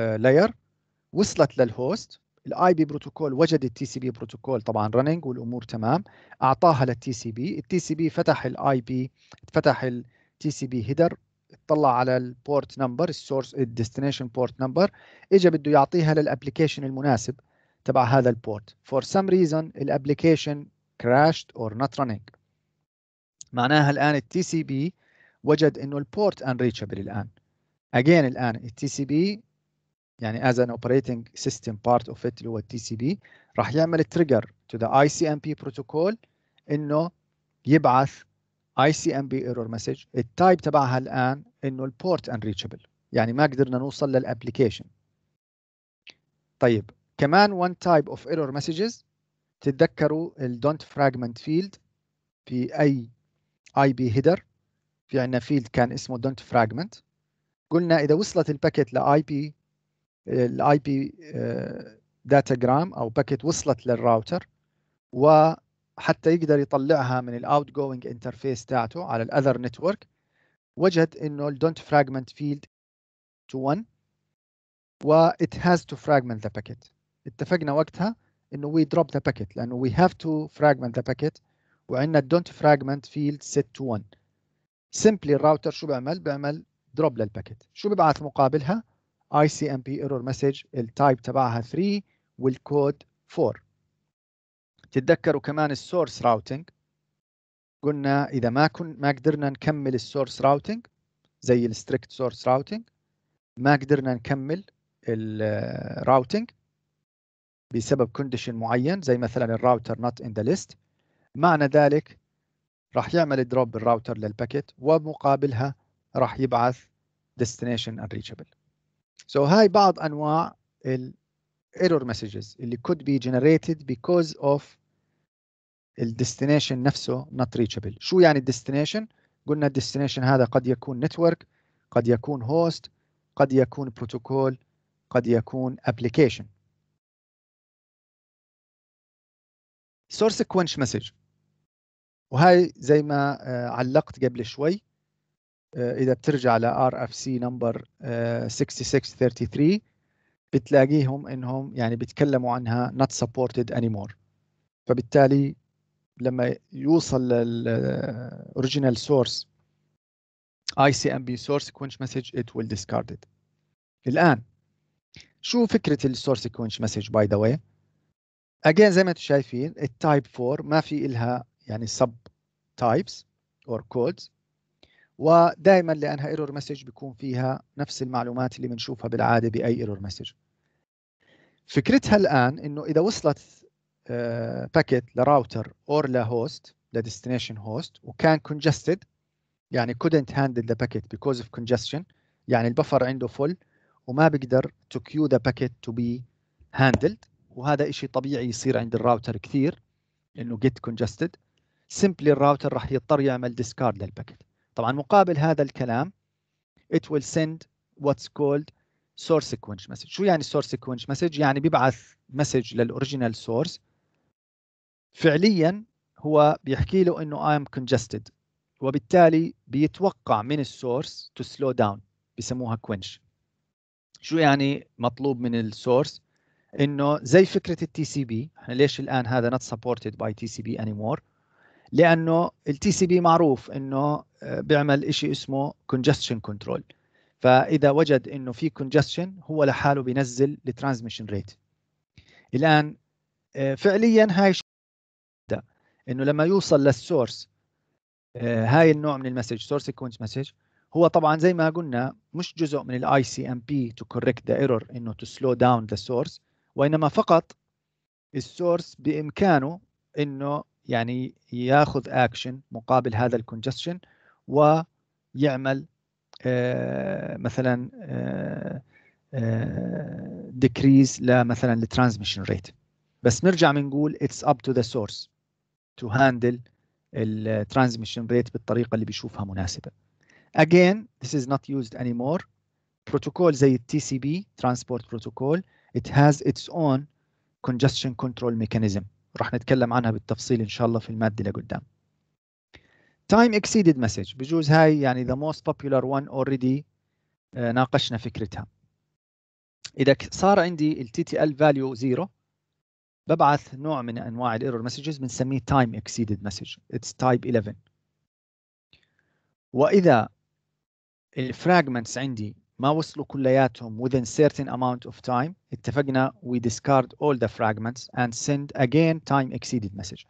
لاير آه، وصلت للهوست الاي بي بروتوكول وجد التي سي بي بروتوكول طبعا رننج والامور تمام اعطاها للتي سي بي التي سي بي فتح الاي بي فتح التي سي بي هيدر اطلع على البورت نمبر السورس الديستنيشن بورت نمبر اجى بده يعطيها للابلكيشن المناسب تبع هذا البورت فور سم ريزون الابلكيشن crashed اور نوت رننج معناها الان التي سي بي وجد انه البورت ان ريتشبل الان اجين الان التي سي بي يعني as an operating system part of it اللي هو التي سي بي راح يعمل تريجر to the ICMP protocol انه يبعث ICMP error message التايب تبعها الان انه البورت unreachable يعني ما قدرنا نوصل للابلكيشن طيب كمان one type of error messages تتذكروا ال don't fragment field في اي اي بي هيدر في عندنا فيلد كان اسمه don't fragment قلنا اذا وصلت الباكيت ل بي الاي بي داتاجرام او باكيت وصلت للراوتر وحتى يقدر يطلعها من الاوت جوينج انترفيس تاعته على الاذر نتورك وجد انه الدونت فراجمنت فيلد تو 1 و it has to fragment the packet اتفقنا وقتها انه we drop the packet لانه we have to fragment the packet وعندنا don't fragment field set to 1 simply الراوتر شو بيعمل بيعمل drop للباكيت شو ببعث مقابلها اي سي ام بي ايرور مسج التايب تبعها 3 والكود 4 تتذكروا كمان السورس راوتنج قلنا اذا ما كن ما قدرنا نكمل السورس راوتنج زي الستريكت سورس راوتنج ما قدرنا نكمل الراوتنج بسبب كونديشن معين زي مثلا الراوتر نوت ان ذا ليست معنى ذلك راح يعمل دروب الراوتر للباكيت ومقابلها راح يبعث destination unreachable So هاي بعض انواع ال error messages اللي could be generated because of ال destination نفسه not reachable. شو يعني destination؟ قلنا destination هذا قد يكون network، قد يكون host، قد يكون protocol، قد يكون application. source quench message وهاي زي ما علقت قبل شوي آه، اذا بترجع ار اف سي نمبر 6633 بتلاقيهم انهم يعني بيتكلموا عنها not supported anymore فبالتالي لما يوصل للاوريجينال سورس اي سي ام بي سورس كونش مسج ات ويل discard it الان شو فكره السورس كونش مسج باي ذا واي اجين زي ما انتم شايفين التايب 4 ما في الها يعني سب تايبس اور كودز ودائما لانها ايرور مسج بيكون فيها نفس المعلومات اللي بنشوفها بالعاده باي ايرور مسج فكرتها الان انه اذا وصلت باكيت لراوتر اور لهوست لديستنيشن هوست وكان كونجستد يعني couldn't handle the packet because of congestion يعني البفر عنده فل وما بيقدر to queue the packet to be handled وهذا إشي طبيعي يصير عند الراوتر كثير انه get congested simply الراوتر راح يضطر يعمل discard للباكيت طبعا مقابل هذا الكلام it will send what's called source sequence message شو يعني source sequence message يعني بيبعث مسج للاوريجينال سورس فعليا هو بيحكي له انه I'm congested وبالتالي بيتوقع من السورس to slow down بسموها quench شو يعني مطلوب من السورس انه زي فكره التي سي بي احنا ليش الان هذا not supported by TCP anymore لانه التي سي بي معروف انه آه، بيعمل شيء اسمه كونجستشن كنترول فاذا وجد انه في كونجستشن هو لحاله بينزل الترانزميشن ريت الان آه، فعليا هاي انه لما يوصل للسورس آه، هاي النوع من المسج سورس سيكونس مسج هو طبعا زي ما قلنا مش جزء من الاي سي ام بي تو كوركت ذا ايرور انه تو سلو داون ذا سورس وانما فقط السورس بامكانه انه يعني ياخذ اكشن مقابل هذا الكونجستشن ويعمل آه، مثلا ديكريز لمثلا الترانزميشن ريت بس نرجع بنقول اتس اب تو ذا سورس تو هاندل الترانزميشن ريت بالطريقه اللي بيشوفها مناسبه again this is not used anymore protocol زي التي سي بي transport protocol it has its own congestion control mechanism راح نتكلم عنها بالتفصيل ان شاء الله في الماده لقدام تايم اكسيدد مسج بجوز هاي يعني ذا موست بوبولار وان اوريدي ناقشنا فكرتها اذا صار عندي التي تي ال فاليو 0 ببعث نوع من انواع الايرور مسجز بنسميه تايم اكسيدد مسج اتس تايب 11 واذا الفراجمنتس عندي ما وصلوا كلياتهم within certain amount of time اتفقنا we discard all the fragments and send again time exceeded message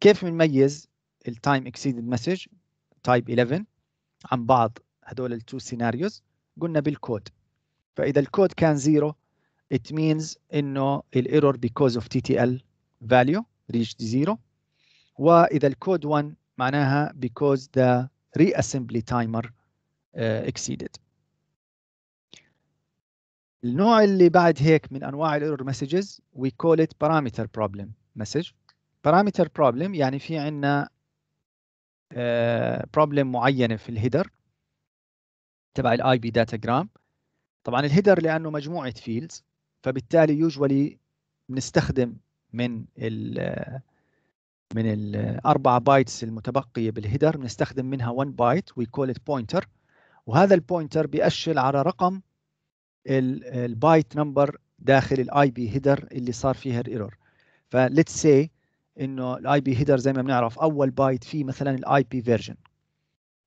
كيف بنميز time exceeded message type 11 عن بعض هدول two scenarios? قلنا بالكود فاذا الكود كان zero, it means انه error because of TTL value reached zero واذا الكود 1 معناها because the reassembly timer uh, exceeded النوع اللي بعد هيك من انواع الايرور مسجز وي كول ات بارامتر بروبلم مسج بارامتر بروبلم يعني في عندنا بروبلم آه، معينه في الهيدر تبع الاي بي داتاجرام طبعا الهيدر لانه مجموعه فيلدز فبالتالي يوجوالي بنستخدم من ال من الاربع بايتس المتبقية بالهيدر بنستخدم منها 1 بايت وي كول ات بوينتر وهذا البوينتر بيأشر على رقم البايت نمبر داخل الاي بي هيدر اللي صار فيها الايرور فليتس سي انه الاي بي هيدر زي ما بنعرف اول بايت فيه مثلا الاي بي فيرجن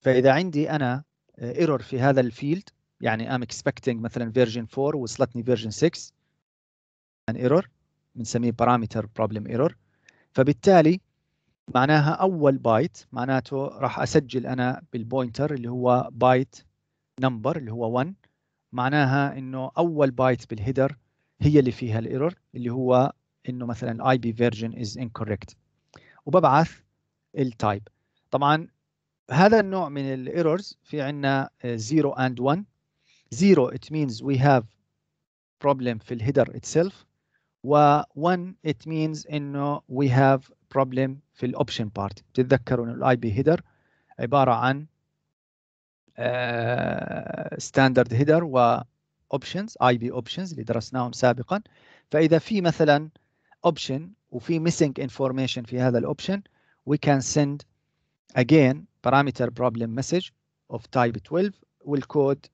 فاذا عندي انا ايرور آه في هذا الفيلد يعني ام اكسبكتنج مثلا فيرجن 4 وصلتني فيرجن 6 ان ايرور بنسميه بارامتر بروبلم ايرور فبالتالي معناها اول بايت معناته راح اسجل انا بالبوينتر اللي هو بايت نمبر اللي هو 1 معناها انه اول بايت بالهيدر هي اللي فيها الايرور اللي هو انه مثلا الاي بي فيرجن از انكوركت وببعث التايب طبعا هذا النوع من الايرورز في عندنا 0 اند 1 0 it means we have problem في الهيدر itself و 1 it means انه we have problem في الاوبشن بارت بتتذكروا انه الاي بي هيدر عباره عن ستاندرد آه، هيدر و اوبشنز اي بي اوبشنز اللي درسناهم سابقا فاذا في مثلا اوبشن وفي missing information في هذا الاوبشن we can send again parameter problem message of type 12 والكود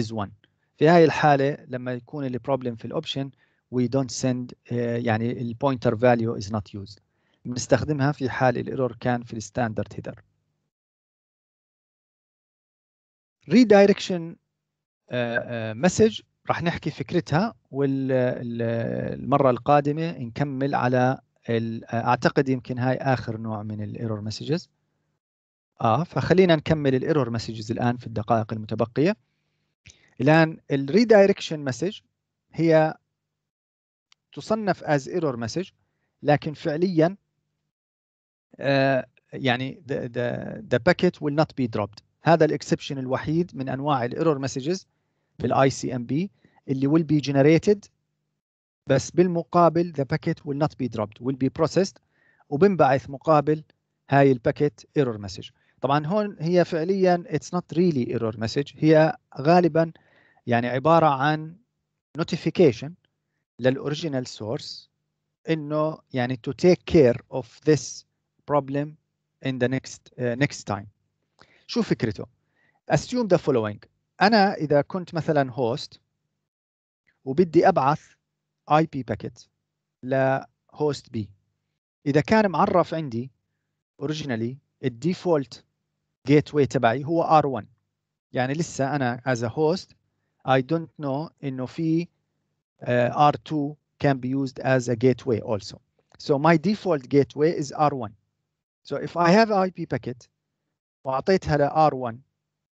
is 1 في هاي الحالة لما يكون ال problem في الاوبشن we don't send uh, يعني ال pointer value is not used بنستخدمها في حال الايرور كان في الستاندرد هيدر ريدايركشن آه، مسج آه، راح نحكي فكرتها والمره القادمه نكمل على اعتقد يمكن هاي اخر نوع من الايرور مسجز اه فخلينا نكمل الايرور مسجز الان في الدقائق المتبقيه الان الريدايركشن مسج هي تصنف as error مسج لكن فعليا آه يعني the, the, the packet will not be dropped هذا الاكسبشن الوحيد من انواع الايرور مسجز بالاي سي ام بي اللي will be generated بس بالمقابل the packet will not be dropped will be processed وبنبعث مقابل هاي الباكيت ايرور مسج طبعا هون هي فعليا اتس نوت ريلي ايرور مسج هي غالبا يعني عباره عن نوتيفيكيشن للاوريجينال سورس انه يعني to take care of this problem in the نيكست نيكست آه، next time شو فكرته assume the following انا اذا كنت مثلا هوست وبدي ابعث اي بي باكيت لهوست بي اذا كان معرف عندي originally الديفولت جيت واي تبعي هو R1 يعني لسه انا از هوست اي دونت نو انه في uh, آه، R2 can be used as a gateway also. So my default gateway is R1. So if I have IP packet واعطيتها لار 1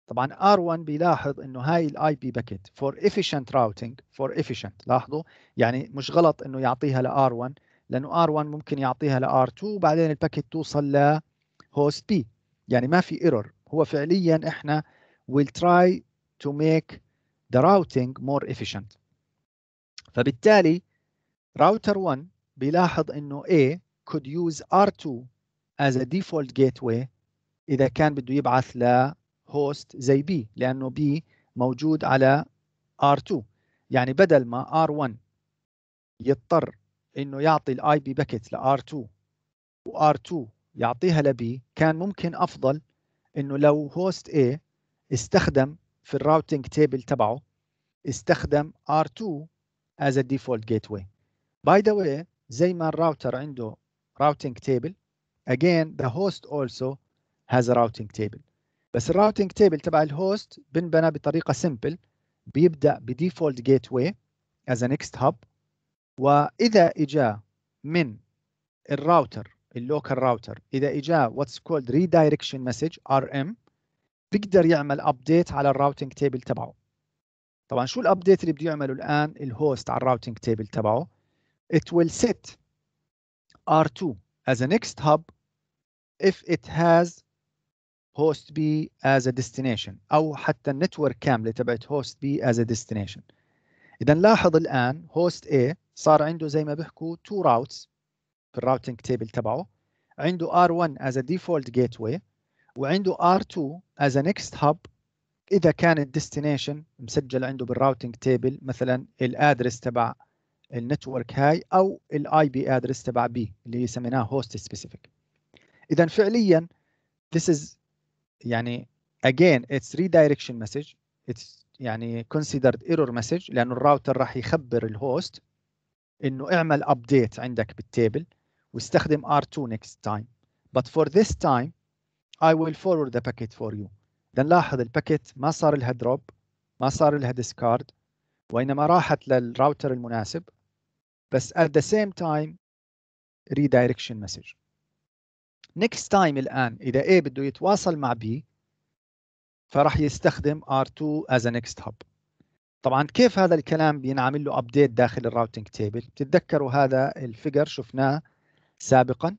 طبعا ار 1 بيلاحظ انه هاي الاي بي باكيت فور efficient راوتنج فور efficient لاحظوا يعني مش غلط انه يعطيها لار 1 لانه ار 1 ممكن يعطيها لار 2 وبعدين الباكيت توصل ل هوست بي يعني ما في ايرور هو فعليا احنا will try to make the routing more efficient فبالتالي راوتر 1 بيلاحظ انه A could use R2 as a default gateway اذا كان بده يبعث لهوست زي بي لانه بي موجود على R2 يعني بدل ما R1 يضطر انه يعطي الاي بي باكيت لار 2 وار 2 يعطيها لبي كان ممكن افضل انه لو هوست A استخدم في الراوتينج تيبل تبعه استخدم R2 as a default gateway by the way زي ما الراوتر عنده راوتينج تيبل again the host also هذا راوتينج تيبل بس الراوتينج تيبل تبع الهوست بنبنى بطريقه سمبل بيبدا بديفولت جيت واي از نكست هاب واذا اجا من الراوتر اللوكال راوتر اذا اجا واتس كولد ريدايركشن مسج ار ام بيقدر يعمل ابديت على الراوتينج تيبل تبعه طبعا شو الابديت اللي بده يعمله الان الهوست على الراوتينج تيبل تبعه it will set r2 as a next hub if it has هوست بي از ا ديستنيشن أو حتى النتورك كاملة تبعت هوست بي از ا ديستنيشن إذا لاحظ الآن هوست A صار عنده زي ما بيحكوا تو راوتس في الراوتينج تيبل تبعه عنده R1 ا ديفولت جيت واي وعنده R2 از ا نيكست هاب إذا كان الديستنيشن مسجل عنده بالراوتينج تيبل مثلا الأدرس تبع النتورك هاي أو الاي بي أدرس تبع بي اللي سميناه هوست سبيسيفيك إذا فعليا this is يعني again it's redirection message it's يعني considered error message لانه الراوتر راح يخبر الهوست انه اعمل update عندك بالتابل واستخدم R2 next time but for this time I will forward the packet for you لنلاحظ الباكيت ما صار لها دروب ما صار لها ديسكارد وإنما راحت للراوتر المناسب بس at the same time redirection message next تايم الآن إذا A بده يتواصل مع B فراح يستخدم R2 as a next hub طبعا كيف هذا الكلام بينعمل له ابديت داخل الراوتينج تيبل بتتذكروا هذا الفيجر شفناه سابقا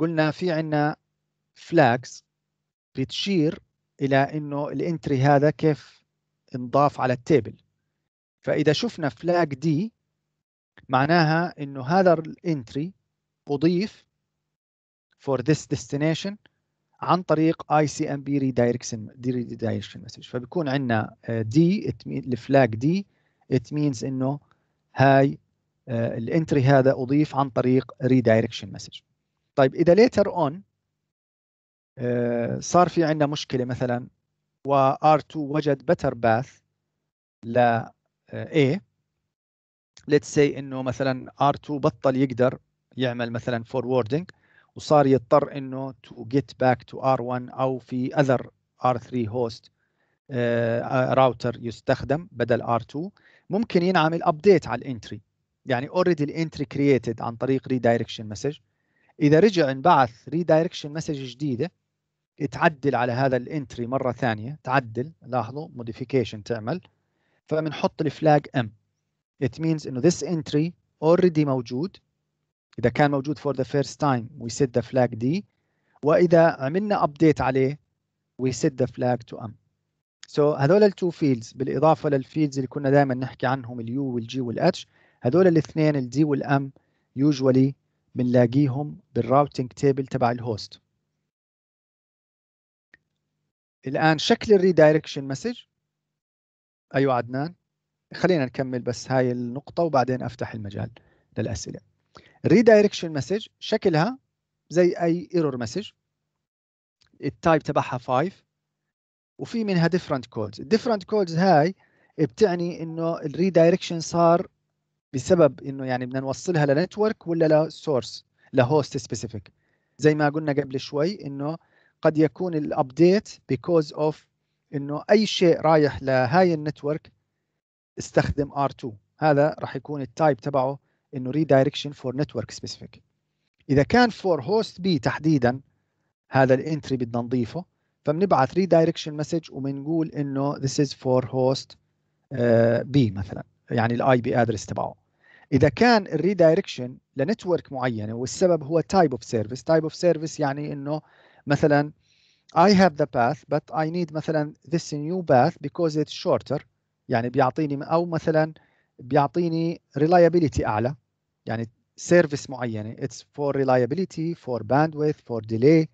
قلنا في عندنا فلاجز بتشير الى انه الانتري هذا كيف انضاف على التيبل فاذا شفنا فلاج دي معناها انه هذا الانتري اضيف for this destination عن طريق ICMP redirection message فبكون فبيكون عندنا دي الفلاج دي it means انه هاي آه، الانتري هذا اضيف عن طريق redirection message طيب اذا later on آه، صار في عندنا مشكله مثلا r 2 وجد better path ل آه، A let's say انه مثلا R2 بطل يقدر يعمل مثلا forwarding وصار يضطر انه تو جيت باك تو ار1 او في اذر ار3 هوست راوتر يستخدم بدل ار2 ممكن ينعمل ابديت على الانتري يعني اوريدي الانتري كرييتد عن طريق ريدايركشن مسج اذا رجع انبعث ريدايركشن مسج جديده تعدل على هذا الانتري مره ثانيه تعدل لاحظوا موديفيكيشن تعمل فبنحط الفلاج ام it means انه this entry already موجود اذا كان موجود فور ذا فيرست تايم وي سيت ذا فلاج دي واذا عملنا ابديت عليه وي سيت ذا فلاج تو ام سو هذول التو فيلدز بالاضافه للفيلدز اللي كنا دائما نحكي عنهم اليو والجي والاتش هذول الاثنين الدي والام يوجوالي بنلاقيهم بالراوتنج تيبل تبع الهوست الان شكل الريدايركشن مسج ايوه عدنان خلينا نكمل بس هاي النقطه وبعدين افتح المجال للاسئله ريدايركشن مسج شكلها زي اي ايرور مسج التايب تبعها 5 وفي منها ديفرنت كودز الديفرنت كودز هاي بتعني انه الريدايركشن صار بسبب انه يعني بدنا نوصلها لنتورك ولا لسورس لهوست سبيسيفيك زي ما قلنا قبل شوي انه قد يكون الابديت بيكوز اوف انه اي شيء رايح لهاي النتورك استخدم ار 2 هذا راح يكون التايب تبعه انه ريدايركشن فور نتورك سبيسيفيك اذا كان فور هوست بي تحديدا هذا الانتري بدنا نضيفه فبنبعث ريدايركشن مسج وبنقول انه this is for host بي آه، مثلا يعني الاي بي ادرس تبعه اذا كان الريدايركشن لنتورك معينه والسبب هو تايب اوف سيرفيس تايب اوف سيرفيس يعني انه مثلا I have the path but I need مثلا this new path because it's shorter يعني بيعطيني او مثلا بيعطيني reliability اعلى يعني سيرفيس معينه اتس فور ريلايبيليتي فور باندويث فور ديلي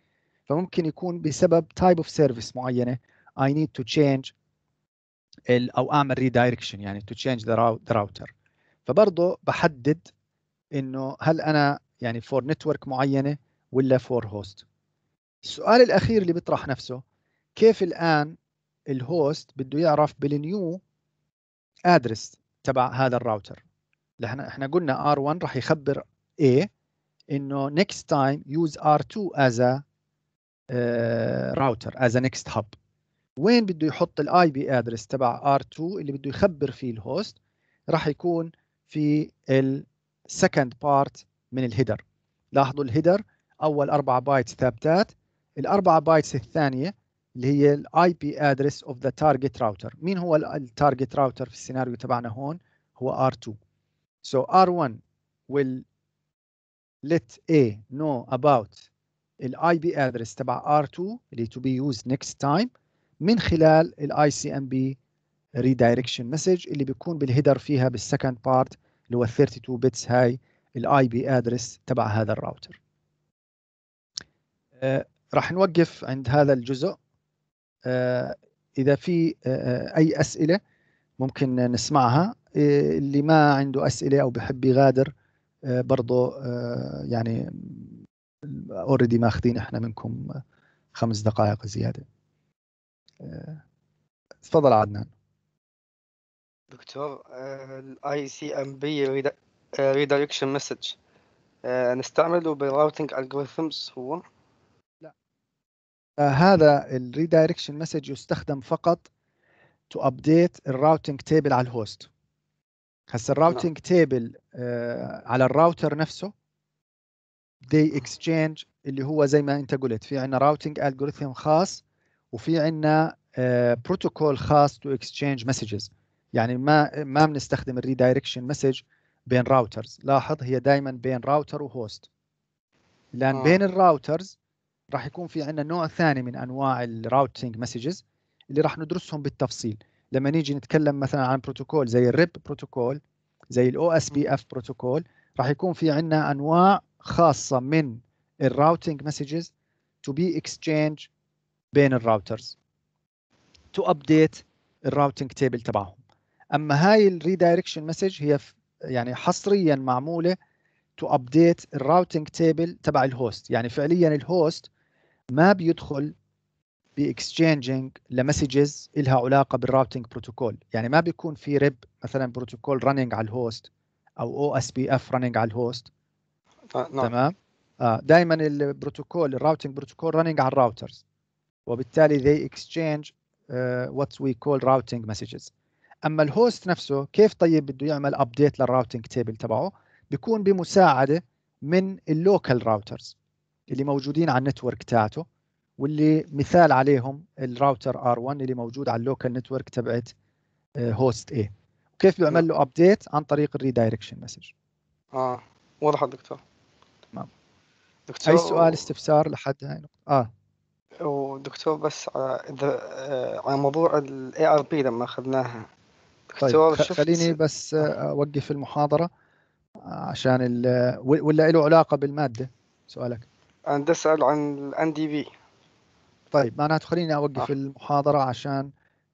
فممكن يكون بسبب تايب اوف سيرفيس معينه اي نيد تو تشينج او اعمل ريدايركشن يعني تو تشينج ذا راوتر فبرضه بحدد انه هل انا يعني فور نتورك معينه ولا فور هوست السؤال الاخير اللي بيطرح نفسه كيف الان الهوست بده يعرف بالنيو ادرس تبع هذا الراوتر احنا احنا قلنا R1 راح يخبر A انه next time use R2 as a uh, router as a next hub وين بده يحط الاي بي ادرس تبع R2 اللي بده يخبر فيه الهوست راح يكون في السكند بارت من الهيدر لاحظوا الهيدر اول اربع بايتس ثابتات الاربع بايتس الثانيه اللي هي الاي بي ادرس اوف ذا تارجت راوتر مين هو التارجت راوتر في السيناريو تبعنا هون هو R2 So R1 will let A know about the IP address تبع R2 اللي to be used next time من خلال ال ICMP redirection message اللي بيكون بالهيدر فيها بالسكند بارت اللي هو 32 bits هاي ال IP address تبع هذا الراوتر. آه، راح نوقف عند هذا الجزء آه، اذا في آه، اي اسئله ممكن نسمعها آه، اللي ما عنده اسئله او بحب يغادر آه، برضه آه، يعني اوريدي ماخذين احنا منكم خمس دقائق زياده تفضل عدنان دكتور الاي سي ام بي ريدايركشن مسج نستعمله بالراوتنج الجوريثمز هو لا هذا الريدايركشن مسج يستخدم فقط تو ابديت الراوتنج تيبل على الهوست هسه نعم. الراوتنج تيبل آه، على الراوتر نفسه دي اكسشينج نعم. اللي هو زي ما انت قلت في عندنا راوتنج الجوريثم خاص وفي عندنا بروتوكول آه، خاص تو اكسشينج مسجز يعني ما ما بنستخدم الريدايركشن مسج بين راوترز لاحظ هي دائما بين راوتر وهوست لان آه. بين الراوترز راح يكون في عندنا نوع ثاني من انواع الراوتنج مسجز اللي راح ندرسهم بالتفصيل لما نيجي نتكلم مثلا عن بروتوكول زي الريب بروتوكول زي الاو اس بي اف بروتوكول راح يكون في عندنا انواع خاصه من الراوتنج مسجز تو بي اكسشينج بين الراوترز تو ابديت الراوتنج تيبل تبعهم اما هاي الريدايركشن مسج هي يعني حصريا معموله تو ابديت الراوتنج تيبل تبع الهوست يعني فعليا الهوست ما بيدخل باكستشينجينج لمسجز إلها علاقه بالراوتنج بروتوكول يعني ما بيكون في ريب مثلا بروتوكول رننج على الهوست او او اس بي اف رننج على الهوست نعم. تمام آه دائما البروتوكول الراوتنج بروتوكول رننج على الراوترز وبالتالي they exchange uh, what we call routing messages اما الهوست نفسه كيف طيب بده يعمل ابديت للراوتنج تيبل تبعه بيكون بمساعده من اللوكال راوترز اللي موجودين على النتورك تاعته واللي مثال عليهم الراوتر ار 1 اللي موجود على اللوكال نتورك تبعت آه، هوست اي وكيف بيعمل له ابديت عن طريق الريدايركشن مسج اه واضح دكتور تمام دكتور اي سؤال استفسار لحد هاي النقطه اه ودكتور بس على آه، اذا آه، على موضوع الاي ار بي لما اخذناها طيب، دكتور طيب شفت خليني بس اوقف المحاضره عشان ال... ولا له علاقه بالماده سؤالك انا بدي اسال عن الان دي بي طيب معناته خليني اوقف آه. المحاضره عشان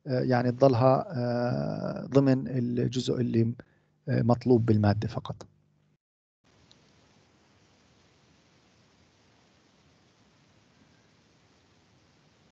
آه، يعني تضلها آه، ضمن الجزء اللي آه، مطلوب بالماده فقط